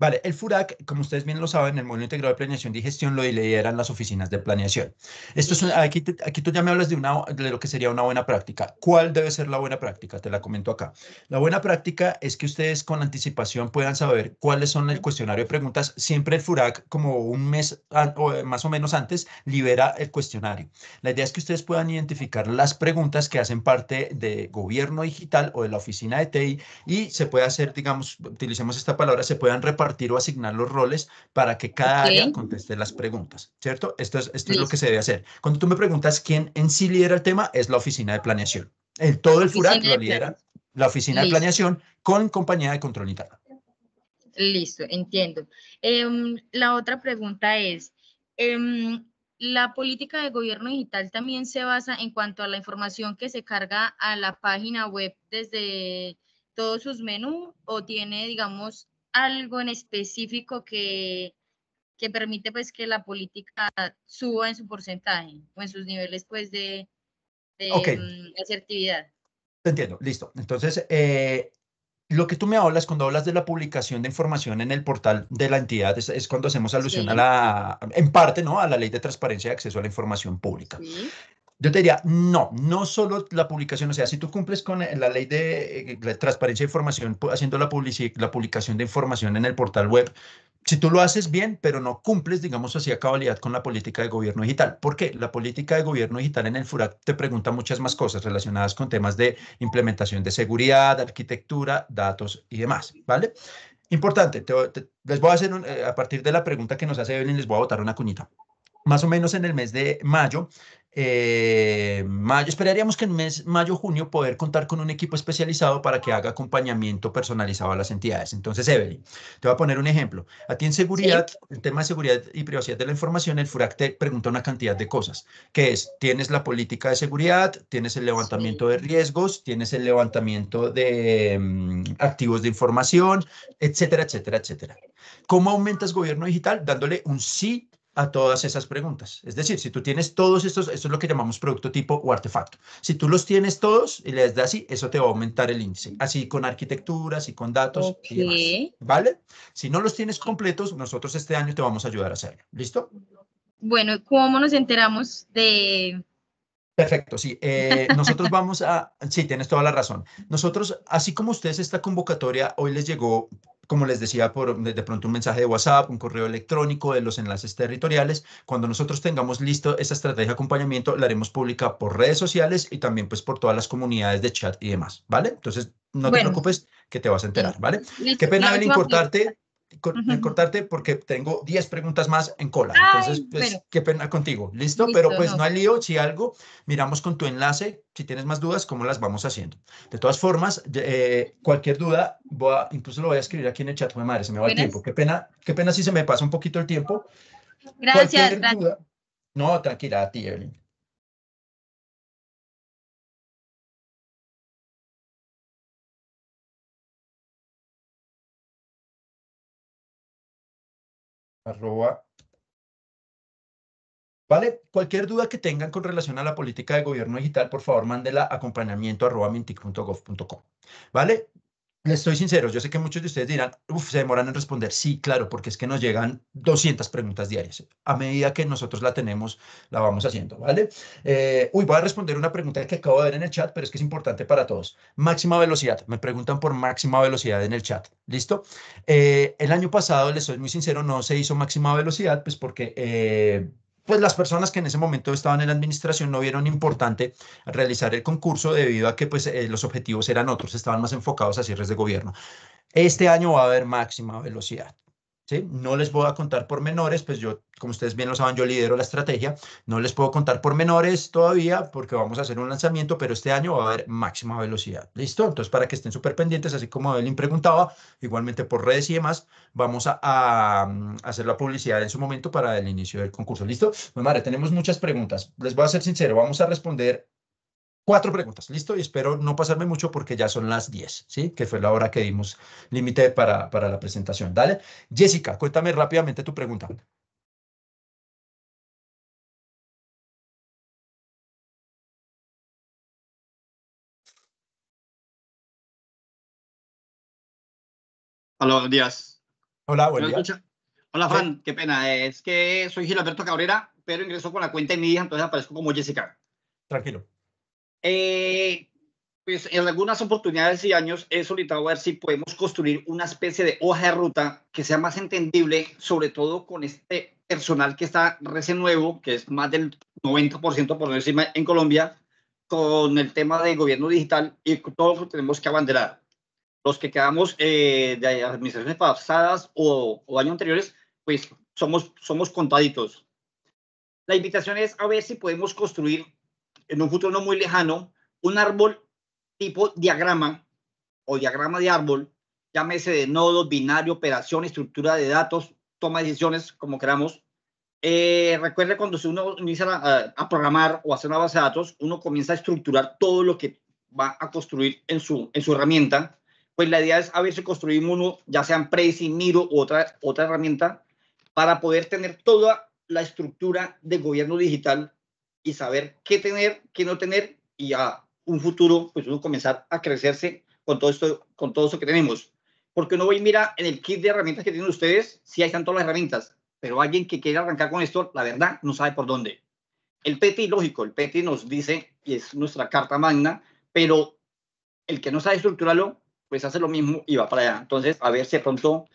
Vale, el FURAC, como ustedes bien lo saben, el Modelo Integrado de Planeación y Gestión lo lideran las oficinas de planeación. Esto es aquí, aquí tú ya me hablas de, una, de lo que sería una buena práctica. ¿Cuál debe ser la buena práctica? Te la comento acá. La buena práctica es que ustedes con anticipación puedan saber cuáles son el cuestionario de preguntas. Siempre el FURAC, como un mes o eh, más o menos antes, libera el cuestionario. La idea es que ustedes puedan identificar las preguntas que hacen parte de gobierno digital o de la oficina de TI y se puede hacer, digamos, utilicemos esta palabra, se puedan repartir tiro o asignar los roles para que cada área conteste las preguntas, ¿cierto? Esto es, esto es lo que se debe hacer. Cuando tú me preguntas quién en sí lidera el tema, es la oficina de planeación. El, todo el FURAC lo lidera la oficina de planeación con compañía de control interno. Listo, entiendo. Em, la otra pregunta es, em, ¿la política de gobierno digital también se basa en cuanto a la información que se carga a la página web desde todos sus menús o tiene, digamos, algo en específico que, permite pues que la política suba en su porcentaje o en sus niveles pues de, mm, asertividad. entiendo, listo. Entonces, eh, lo que tú me hablas cuando hablas de la publicación de información en el portal de la entidad es, cuando hacemos alusión a la, en parte, ¿no? A la ley de transparencia de acceso a la información pública. Sí. Yo te diría, no, no solo la publicación, o sea, si tú cumples con eh, la ley de eh, transparencia de información haciendo la, publicación de información en el portal web, si tú lo haces bien, pero no cumples, digamos así, a cabalidad con la política de gobierno digital. ¿Por qué? La política de gobierno digital en el FURAC te pregunta muchas más cosas relacionadas con temas de implementación de seguridad, arquitectura, datos y demás, ¿vale? Importante, les voy a hacer, eh, a partir de la pregunta que nos hace Evelyn, les voy a botar una cuñita más o menos en el mes de mayo. Eh, mayo, esperaríamos que en mes mayo, junio poder contar con un equipo especializado para que haga acompañamiento personalizado a las entidades. Entonces, Evelyn, te voy a poner un ejemplo. A ti en seguridad, el tema de seguridad y privacidad de la información, el FURAC te pregunta una cantidad de cosas, que es, tienes la política de seguridad, tienes el levantamiento de riesgos, tienes el levantamiento de mm, activos de información, etcétera, etcétera, etcétera. ¿Cómo aumentas gobierno digital? Dándole un sí a todas esas preguntas. Es decir, si tú tienes todos estos, esto es lo que llamamos producto tipo o artefacto. Si tú los tienes todos y les das así, eso te va a aumentar el índice. Así con arquitecturas y con datos ¿Vale? Si no los tienes completos, nosotros este año te vamos a ayudar a hacerlo. ¿Listo? Bueno, ¿cómo nos enteramos de, Perfecto, sí. Eh, nosotros vamos a, sí, tienes toda la razón. Nosotros, así como ustedes, esta convocatoria hoy les llegó como les decía, por de pronto un mensaje de WhatsApp, un correo electrónico, de los enlaces territoriales. Cuando nosotros tengamos listo esa estrategia de acompañamiento, la haremos pública por redes sociales y también pues por todas las comunidades de chat y demás, ¿vale? Entonces, no te preocupes que te vas a enterar, ¿vale? Qué pena, Evelyn, importarte cortarte porque tengo 10 preguntas más en cola. Entonces, pues, qué pena contigo. ¿Listo? pero pues no. hay lío. Si algo, miramos con tu enlace. Si tienes más dudas, cómo las vamos haciendo. De todas formas, eh, cualquier duda, incluso lo voy a escribir aquí en el chat. de madre, se me va el tiempo. Qué pena, qué pena si se me pasa un poquito el tiempo. Gracias, no, tranquila, a ti, Evelyn. arroba. ¿Vale? Cualquier duda que tengan con relación a la política de gobierno digital, por favor, mándela a acompañamiento arroba mintic.gov.com. ¿Vale? Les estoy sincero, yo sé que muchos de ustedes dirán, uff, se demoran en responder. Sí, claro, porque es que nos llegan 200 preguntas diarias. A medida que nosotros la tenemos, la vamos haciendo, ¿vale? Eh, uy, voy a responder una pregunta que acabo de ver en el chat, pero es que es importante para todos. Máxima velocidad. Me preguntan por máxima velocidad en el chat. ¿Listo? Eh, el año pasado, les soy muy sincero, no se hizo máxima velocidad, pues porque eh, pues las personas que en ese momento estaban en la administración no vieron importante realizar el concurso debido a que pues, eh, los objetivos eran otros, estaban más enfocados a cierres de gobierno. Este año va a haber máxima velocidad. No les voy a contar por menores, pues yo, como ustedes bien lo saben, yo lidero la estrategia. No les puedo contar por menores todavía porque vamos a hacer un lanzamiento, pero este año va a haber máxima velocidad. ¿Listo? Entonces, para que estén súper pendientes, así como Evelyn preguntaba, igualmente por redes y demás, vamos a, mm, hacer la publicidad en su momento para el inicio del concurso. ¿Listo? Bueno, pues, madre, tenemos muchas preguntas. Les voy a ser sincero, vamos a responder cuatro preguntas, listo, y espero no pasarme mucho porque ya son las diez, ¿sí? Que fue la hora que dimos límite para, para la presentación, ¿dale? Jessica, cuéntame rápidamente tu pregunta. Hola, buenos días. Hola, buen día. Hola, Fran, qué pena. Es que soy Gilberto Cabrera, pero ingresó con la cuenta en mi hija, entonces aparezco como Jessica. Tranquilo eh, pues en algunas oportunidades y años he solicitado ver si podemos construir una especie de hoja de ruta que sea más entendible, sobre todo con este personal que está recién nuevo, que es más del 90% por encima en Colombia, con el tema del gobierno digital y todo tenemos que abanderar. Los que quedamos eh, de administraciones pasadas o, o años anteriores, pues somos, somos contaditos. La invitación es a ver si podemos construir en un futuro no muy lejano, un árbol tipo diagrama o diagrama de árbol, llámese de nodo, binario, operación, estructura de datos, toma decisiones, como queramos. Eh, recuerde cuando uno inicia a, programar o hacer una base de datos, uno comienza a estructurar todo lo que va a construir en su, en su herramienta. Pues la idea es a ver si construimos uno, ya sea en Prezi, Miro u otra, otra herramienta, para poder tener toda la estructura de gobierno digital y saber qué tener, qué no tener y a un futuro, pues uno comenzar a crecerse con todo esto, con todo eso que tenemos. Porque uno va y mira en el kit de herramientas que tienen ustedes, sí hay tanto las herramientas, pero alguien que quiera arrancar con esto, la verdad, no sabe por dónde. El PETI, lógico, el PETI nos dice, y es nuestra carta magna, pero el que no sabe estructurarlo, pues hace lo mismo y va para allá. Entonces, a ver si pronto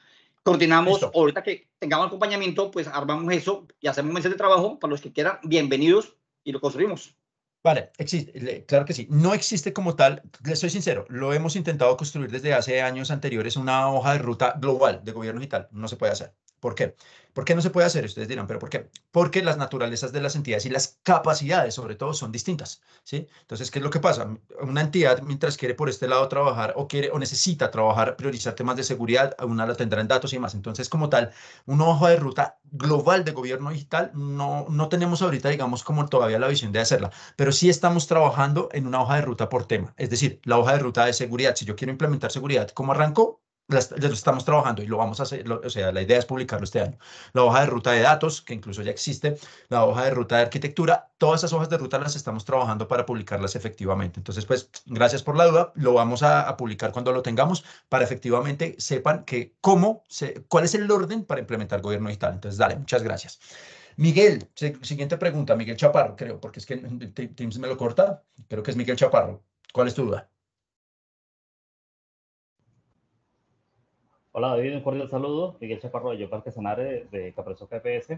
coordinamos, ahorita que tengamos acompañamiento, pues armamos eso y hacemos meses de trabajo para los que quieran, bienvenidos, y lo construimos. Vale, existe, claro que sí. No existe como tal, le soy sincero, lo hemos intentado construir desde hace años anteriores, una hoja de ruta global de gobierno digital. No se puede hacer. ¿Por qué? ¿Por qué no se puede hacer? Ustedes dirán, ¿pero por qué? Porque las naturalezas de las entidades y las capacidades, sobre todo, son distintas, ¿sí? Entonces, ¿qué es lo que pasa? Una entidad, mientras quiere por este lado trabajar o quiere o necesita trabajar, priorizar temas de seguridad, una la tendrá en datos y más. Entonces, como tal, una hoja de ruta global de gobierno digital no, no tenemos ahorita, digamos, como todavía la visión de hacerla, pero sí estamos trabajando en una hoja de ruta por tema. Es decir, la hoja de ruta de seguridad. Si yo quiero implementar seguridad, ¿cómo arranco? lo estamos trabajando y lo vamos a hacer, o sea, la idea es publicarlo este año. La hoja de ruta de datos, que incluso ya existe, la hoja de ruta de arquitectura, todas esas hojas de ruta las estamos trabajando para publicarlas efectivamente. Entonces, pues, gracias por la duda, lo vamos a, publicar cuando lo tengamos para efectivamente sepan que cómo, se, cuál es el orden para implementar gobierno digital. Entonces, dale, muchas gracias. Miguel, siguiente pregunta, Miguel Chaparro, creo, porque es que Teams me lo corta, creo que es Miguel Chaparro. ¿Cuál es tu duda? Hola David, un cordial saludo. Miguel Chaparro de Yo Sanare de Capreso KPS.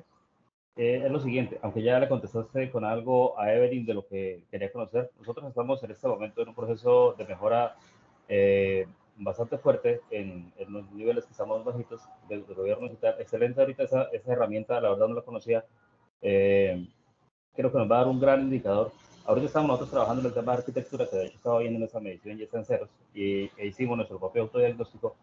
Eh, es lo siguiente, aunque ya le contestaste con algo a Evelyn de lo que quería conocer, nosotros estamos en este momento en un proceso de mejora eh, bastante fuerte en, los niveles que estamos bajitos del, gobierno digital. Excelente ahorita esa, herramienta, la verdad no la conocía. Eh, creo que nos va a dar un gran indicador. Ahorita estamos nosotros trabajando en el tema de arquitectura, que de hecho estaba viendo en esa medición y está en ceros, y e hicimos nuestro propio autodiagnóstico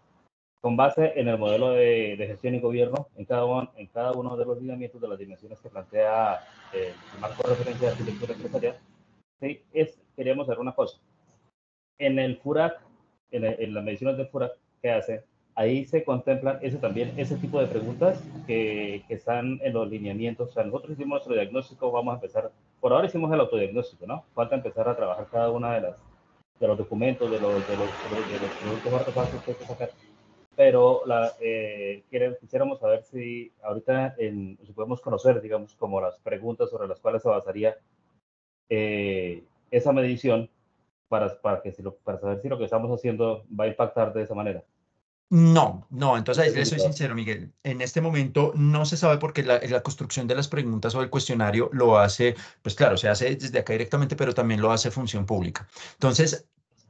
con base en el modelo de, gestión y gobierno en cada, uno, en cada uno de los lineamientos de las dimensiones que plantea el marco de referencia de arquitectura empresarial, ¿sí? es, queríamos hacer una cosa. En el FURAC, en, las mediciones del FURAC, ¿qué hace? Ahí se contemplan ese, también ese tipo de preguntas que, están en los lineamientos. O sea, nosotros hicimos nuestro diagnóstico, vamos a empezar, por ahora hicimos el autodiagnóstico, ¿no? Falta empezar a trabajar cada una de las de los documentos, de los, de los, de los, que hay que sacar pero la, eh, quisiéramos saber si ahorita si podemos conocer, digamos, como las preguntas sobre las cuales se basaría eh, esa medición para, para, que para saber si lo que estamos haciendo va a impactar de esa manera. No, no, entonces le soy sincero, Miguel. En este momento no se sabe porque la, construcción de las preguntas o el cuestionario lo hace, pues claro, se hace desde acá directamente, pero también lo hace función pública. Entonces,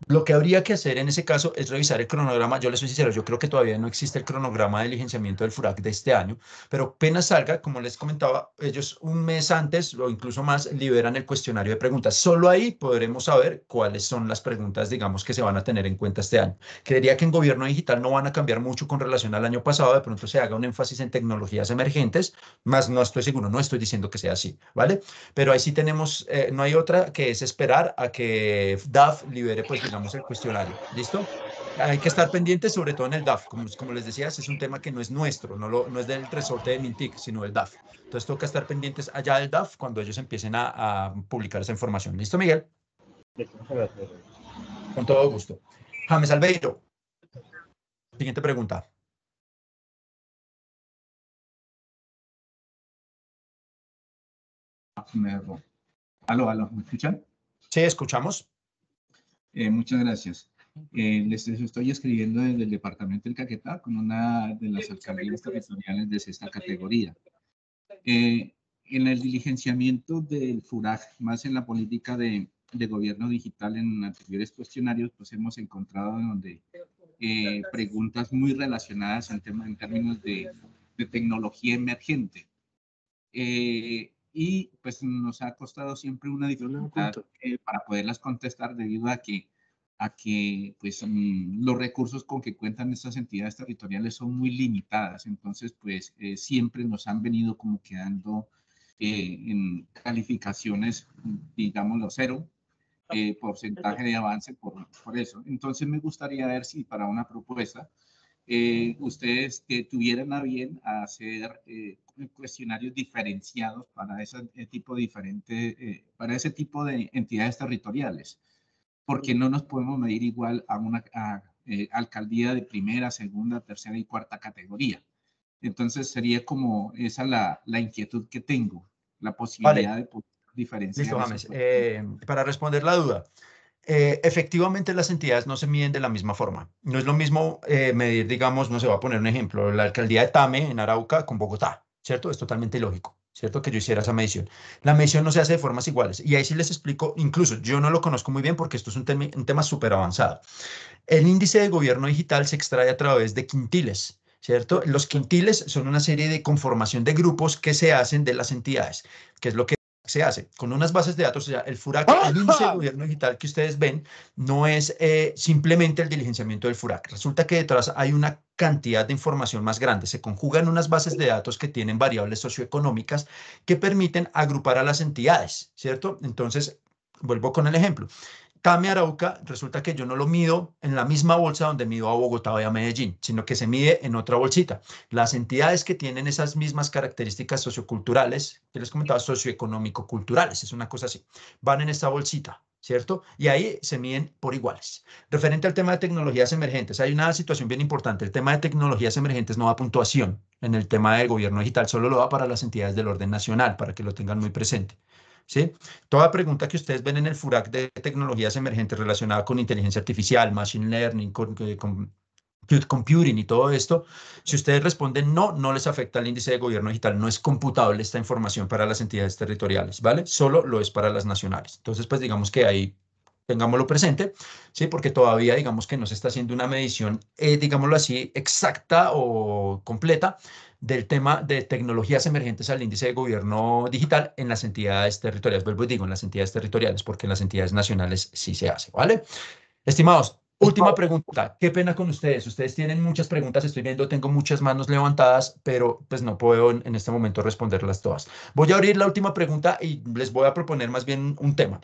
lo que habría que hacer en ese caso es revisar el cronograma. Yo les soy sincero, yo creo que todavía no existe el cronograma de licenciamiento del FURAC de este año, pero apenas salga, como les comentaba, ellos un mes antes o incluso más liberan el cuestionario de preguntas. Solo ahí podremos saber cuáles son las preguntas, digamos, que se van a tener en cuenta este año. Creería que en gobierno digital no van a cambiar mucho con relación al año pasado. De pronto se haga un énfasis en tecnologías emergentes, más no estoy seguro, no estoy diciendo que sea así, ¿vale? Pero ahí sí tenemos, eh, no hay otra que es esperar a que DAF libere pues digamos, el cuestionario. ¿Listo? Hay que estar pendientes, sobre todo en el DAF. Como, como les decía, es un tema que no es nuestro, no, lo, no es del resorte de Mintic, sino del DAF. Entonces, toca estar pendientes allá del DAF cuando ellos empiecen a, publicar esa información. ¿Listo, Miguel? Con todo gusto. James Albeiro. Siguiente pregunta. Aló, aló, ¿me escuchan? Sí, escuchamos. Eh, muchas gracias. Eh, les, estoy escribiendo desde el departamento del Caquetá con una de las alcaldías territoriales de sexta categoría. Eh, en el diligenciamiento del FURAG, más en la política de, gobierno digital en anteriores cuestionarios, pues hemos encontrado donde preguntas muy relacionadas en, tema, en términos de, tecnología emergente y pues nos ha costado siempre una dificultad eh, para poderlas contestar debido a que, a que pues, mm, los recursos con que cuentan estas entidades territoriales son muy limitadas, entonces pues eh, siempre nos han venido como quedando eh, en calificaciones, digámoslo, cero, porcentaje de avance por, por eso. Entonces me gustaría ver si para una propuesta ustedes que tuvieran a bien hacer eh, cuestionarios diferenciados para ese eh, tipo diferente, eh, para ese tipo de entidades territoriales, porque no nos podemos medir igual a una alcaldía de primera, segunda, tercera y cuarta categoría. Entonces sería como esa la, la inquietud que tengo, la posibilidad de diferenciar. James. para responder la duda, eh, efectivamente las entidades no se miden de la misma forma. No es lo mismo eh, medir, digamos, no se va a poner un ejemplo, la alcaldía de Tame en Arauca con Bogotá, ¿cierto? Es totalmente lógico. ¿Cierto? Que yo hiciera esa medición. La medición no se hace de formas iguales. Y ahí sí les explico, incluso yo no lo conozco muy bien porque esto es un, un tema súper avanzado. El índice de gobierno digital se extrae a través de quintiles. ¿cierto? Los quintiles son una serie de conformación de grupos que se hacen de las entidades, que es lo que se hace con unas bases de datos. O sea, el FURAC, el índice de gobierno digital que ustedes ven, no es eh, simplemente el diligenciamiento del FURAC. Resulta que detrás hay una cantidad de información más grande. Se conjugan unas bases de datos que tienen variables socioeconómicas que permiten agrupar a las entidades, ¿cierto? Entonces, vuelvo con el ejemplo. CAME Arauca, resulta que yo no lo mido en la misma bolsa donde mido a Bogotá y a Medellín, sino que se mide en otra bolsita. Las entidades que tienen esas mismas características socioculturales, que les comentaba, socioeconómico-culturales, es una cosa así, van en esta bolsita, ¿cierto? Y ahí se miden por iguales. Referente al tema de tecnologías emergentes, hay una situación bien importante. El tema de tecnologías emergentes no da puntuación en el tema del gobierno digital, solo lo da para las entidades del orden nacional, para que lo tengan muy presente. ¿sí? Toda pregunta que ustedes ven en el FURAC de tecnologías emergentes relacionada con inteligencia artificial, machine learning, con, eh, computing y todo esto, si ustedes responden no, no les afecta el índice de gobierno digital, no es computable esta información para las entidades territoriales, ¿vale? Solo lo es para las nacionales. Entonces, pues digamos que ahí tengámoslo presente, ¿sí? Porque todavía digamos que no se está haciendo una medición, eh, digámoslo así, exacta o completa del tema de tecnologías emergentes al índice de gobierno digital en las entidades territoriales. Vuelvo y digo, en las entidades territoriales, porque en las entidades nacionales sí se hace, ¿vale? Estimados, última pregunta. Qué pena con ustedes. Ustedes tienen muchas preguntas, estoy viendo, tengo muchas manos levantadas, pero pues no puedo en, este momento responderlas todas. Voy a abrir la última pregunta y les voy a proponer más bien un tema.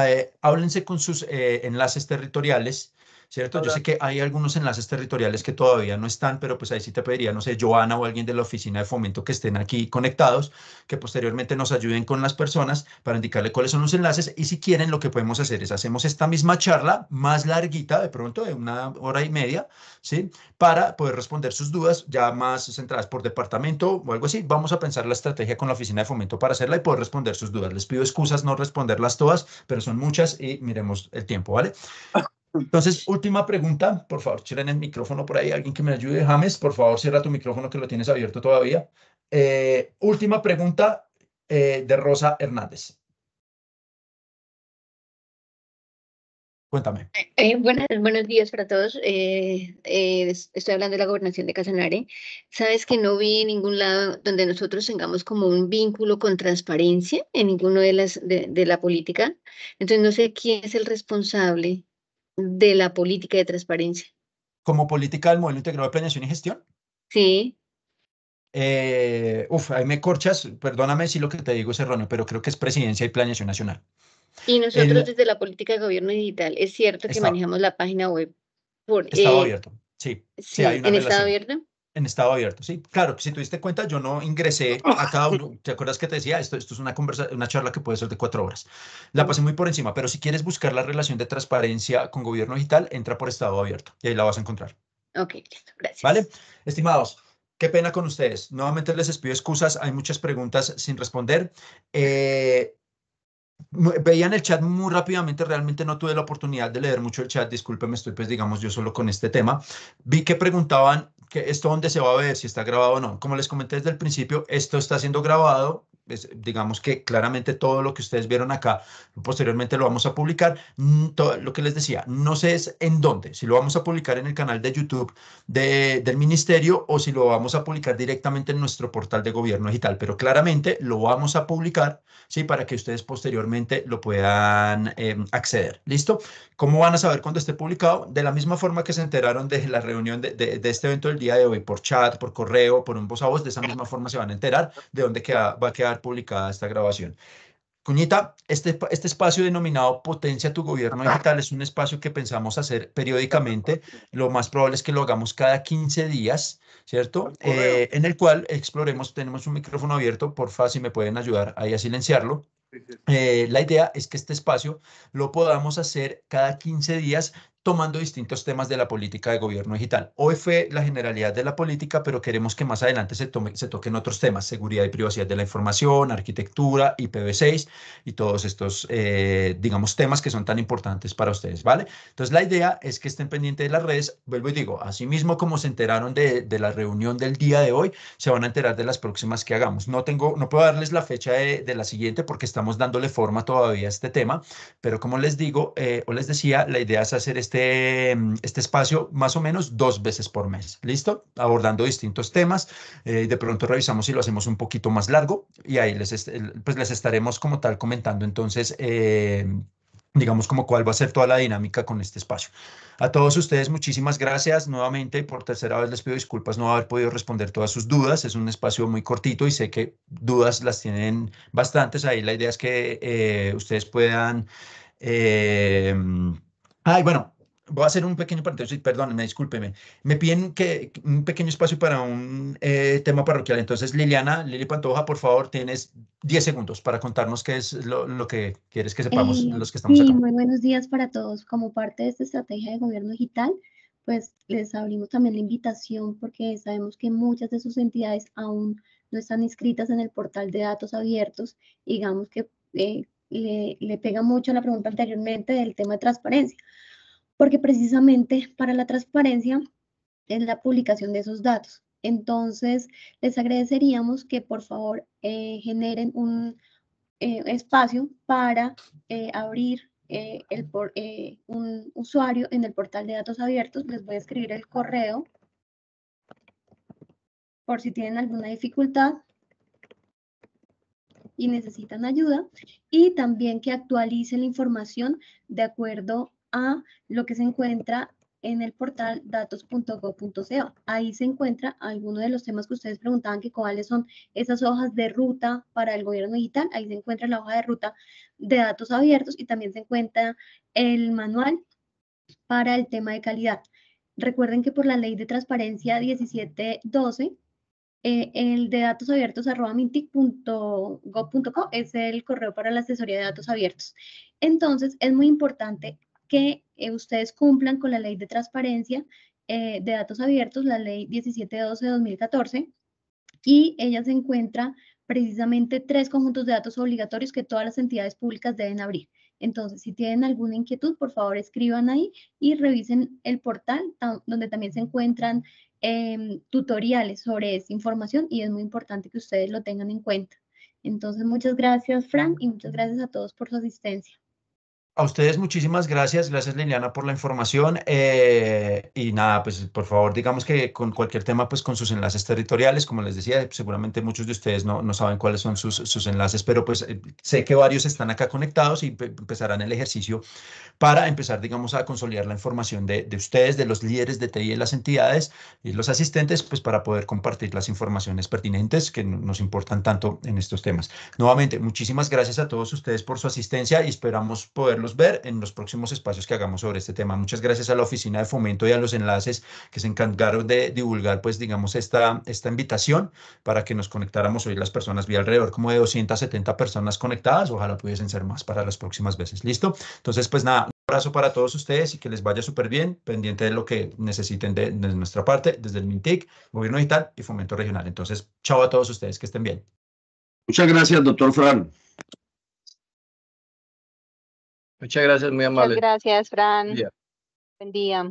Eh, háblense con sus eh, enlaces territoriales ¿cierto? Yo sé que hay algunos enlaces territoriales que todavía no están, pero pues ahí sí te pediría, no sé, Joana o alguien de la oficina de fomento que estén aquí conectados, que posteriormente nos ayuden con las personas para indicarle cuáles son los enlaces y si quieren lo que podemos hacer es hacemos esta misma charla más larguita, de pronto de una hora y media, ¿sí? Para poder responder sus dudas ya más centradas por departamento o algo así. Vamos a pensar la estrategia con la oficina de fomento para hacerla y poder responder sus dudas. Les pido excusas no responderlas todas, pero son muchas y miremos el tiempo, ¿vale? Entonces, última pregunta, por favor, en el micrófono por ahí, alguien que me ayude. James, por favor, cierra tu micrófono que lo tienes abierto todavía. Eh, última pregunta eh, de Rosa Hernández. Cuéntame. Eh, buenos días para todos. estoy hablando de la gobernación de Casanare. Sabes que no vi en ningún lado donde nosotros tengamos como un vínculo con transparencia en ninguno de las de, de la política. Entonces no sé quién es el responsable de la política de transparencia. ¿Como política del modelo integrado de planeación y gestión? Sí. Eh, uf, ahí me corchas, perdóname si lo que te digo es erróneo, pero creo que es presidencia y planeación nacional. Y nosotros desde la política de gobierno digital, es cierto que manejamos la página web por... Estado eh, abierto, sí. sí, en estado abierto. En estado abierto, sí. Claro, si tuviste cuenta, yo no ingresé a cada uno. ¿Te acuerdas que te decía? Esto, esto es una, conversa, una charla que puede ser de cuatro horas. La pasé muy por encima, pero si quieres buscar la relación de transparencia con gobierno digital, entra por estado abierto y ahí la vas a encontrar. Ok, listo, gracias. ¿Vale? Estimados, qué pena con ustedes. Nuevamente les pido excusas, hay muchas preguntas sin responder. Eh, veían el chat muy rápidamente, realmente no tuve la oportunidad de leer mucho el chat, discúlpeme, estoy pues digamos yo solo con este tema. Vi que preguntaban que esto dónde se va a ver, si está grabado o no. Como les comenté desde el principio, esto está siendo grabado pues, digamos que claramente todo lo que ustedes vieron acá, posteriormente lo vamos a publicar. Mm, todo lo que les decía, no sé es en dónde, si lo vamos a publicar en el canal de YouTube de, del ministerio o si lo vamos a publicar directamente en nuestro portal de gobierno digital, pero claramente lo vamos a publicar, ¿sí? Para que ustedes posteriormente lo puedan em, acceder, ¿listo? ¿Cómo van a saber cuando esté publicado? De la misma forma que se enteraron de la reunión de, de, este evento del día de hoy, por chat, por correo, por un voz a voz, de esa misma forma se van a enterar de dónde queda, va a quedar publicada esta grabación. Cuñita, este, este espacio denominado Potencia tu Gobierno Digital es un espacio que pensamos hacer periódicamente. Lo más probable es que lo hagamos cada 15 días, ¿cierto? Eh, en el cual exploremos, tenemos un micrófono abierto, por favor si me pueden ayudar ahí a silenciarlo. Eh, la idea es que este espacio lo podamos hacer cada 15 días tomando distintos temas de la política de gobierno digital. Hoy fue la generalidad de la política, pero queremos que más adelante se, tome, se toquen otros temas, seguridad y privacidad de la información, arquitectura, IPv6 y todos estos, eh, digamos, temas que son tan importantes para ustedes, ¿vale? Entonces, la idea es que estén pendientes de las redes. Vuelvo y digo, así mismo como se enteraron de, de, la reunión del día de hoy, se van a enterar de las próximas que hagamos. No tengo, no puedo darles la fecha de, de la siguiente porque estamos dándole forma todavía a este tema, pero como les digo, eh, o les decía, la idea es hacer este este, mm, este espacio más o menos dos veces por mes, ¿listo? Abordando distintos temas, eh, de pronto revisamos si lo hacemos un poquito más largo y ahí les, pues les estaremos como tal comentando entonces, eh, digamos como cuál va a ser toda la dinámica con este espacio. A todos ustedes muchísimas gracias nuevamente por tercera vez les pido disculpas no haber podido responder todas sus dudas, es un espacio muy cortito y sé que dudas las tienen bastantes, ahí la idea es que eh, ustedes puedan... Eh, mm, ay, bueno, voy a hacer un pequeño Perdón, perdónenme, discúlpeme. Me piden que un pequeño espacio para un eh, tema parroquial. Entonces, Liliana, Lili Pantoja, por favor, tienes 10 segundos para contarnos qué es lo, que quieres que sepamos eh, los que estamos sí, Muy buenos días para todos. Como parte de esta estrategia de gobierno digital, pues les abrimos también la invitación porque sabemos que muchas de sus entidades aún no están inscritas en el portal de datos abiertos. Digamos que eh, le, pega mucho la pregunta anteriormente del tema de transparencia porque precisamente para la transparencia es la publicación de esos datos. Entonces, les agradeceríamos que por favor eh, generen un eh, espacio para eh, abrir el un usuario en el portal de datos abiertos. Les voy a escribir el correo por si tienen alguna dificultad y necesitan ayuda. Y también que actualicen la información de acuerdo a lo que se encuentra en el portal datos.go.co. Ahí se encuentra alguno de los temas que ustedes preguntaban, que cuáles son esas hojas de ruta para el gobierno digital. Ahí se encuentra la hoja de ruta de datos abiertos y también se encuentra el manual para el tema de calidad. Recuerden que por la ley de transparencia 1712, eh, el de datos abiertos es el correo para la asesoría de datos abiertos. Entonces, es muy importante que eh, ustedes cumplan con la ley de transparencia eh, de datos abiertos, la ley 1712 de 2014, y ella se encuentra precisamente tres conjuntos de datos obligatorios que todas las entidades públicas deben abrir. Entonces, si tienen alguna inquietud, por favor escriban ahí y revisen el portal donde también se encuentran em, tutoriales sobre esa información y es muy importante que ustedes lo tengan en cuenta. Entonces, muchas gracias, Frank, y muchas gracias a todos por su asistencia. A ustedes muchísimas gracias, gracias Liliana por la información eh, y nada, pues por favor digamos que con cualquier tema pues con sus enlaces territoriales, como les decía, seguramente muchos de ustedes no, no saben cuáles son sus, sus enlaces, pero pues eh, sé que varios están acá conectados y empezarán el ejercicio para empezar digamos a consolidar la información de, de ustedes, de los líderes de TI de las entidades y los asistentes pues para poder compartir las informaciones pertinentes que nos importan tanto en estos temas. Nuevamente, muchísimas gracias a todos ustedes por su asistencia y esperamos poderlos ver en los próximos espacios que hagamos sobre este tema. Muchas gracias a la Oficina de Fomento y a los enlaces que se encargaron de divulgar, pues, digamos, esta, esta invitación para que nos conectáramos hoy las personas. Vi alrededor como de 270 personas conectadas. Ojalá pudiesen ser más para las próximas veces. ¿Listo? Entonces, pues nada, un abrazo para todos ustedes y que les vaya súper bien, pendiente de lo que necesiten de, de nuestra parte, desde el MINTIC, Gobierno Digital y Fomento Regional. Entonces, chao a todos ustedes, que estén bien. Muchas gracias, doctor Fran. Muchas gracias, muy amable. Muchas gracias, Fran. Buen día.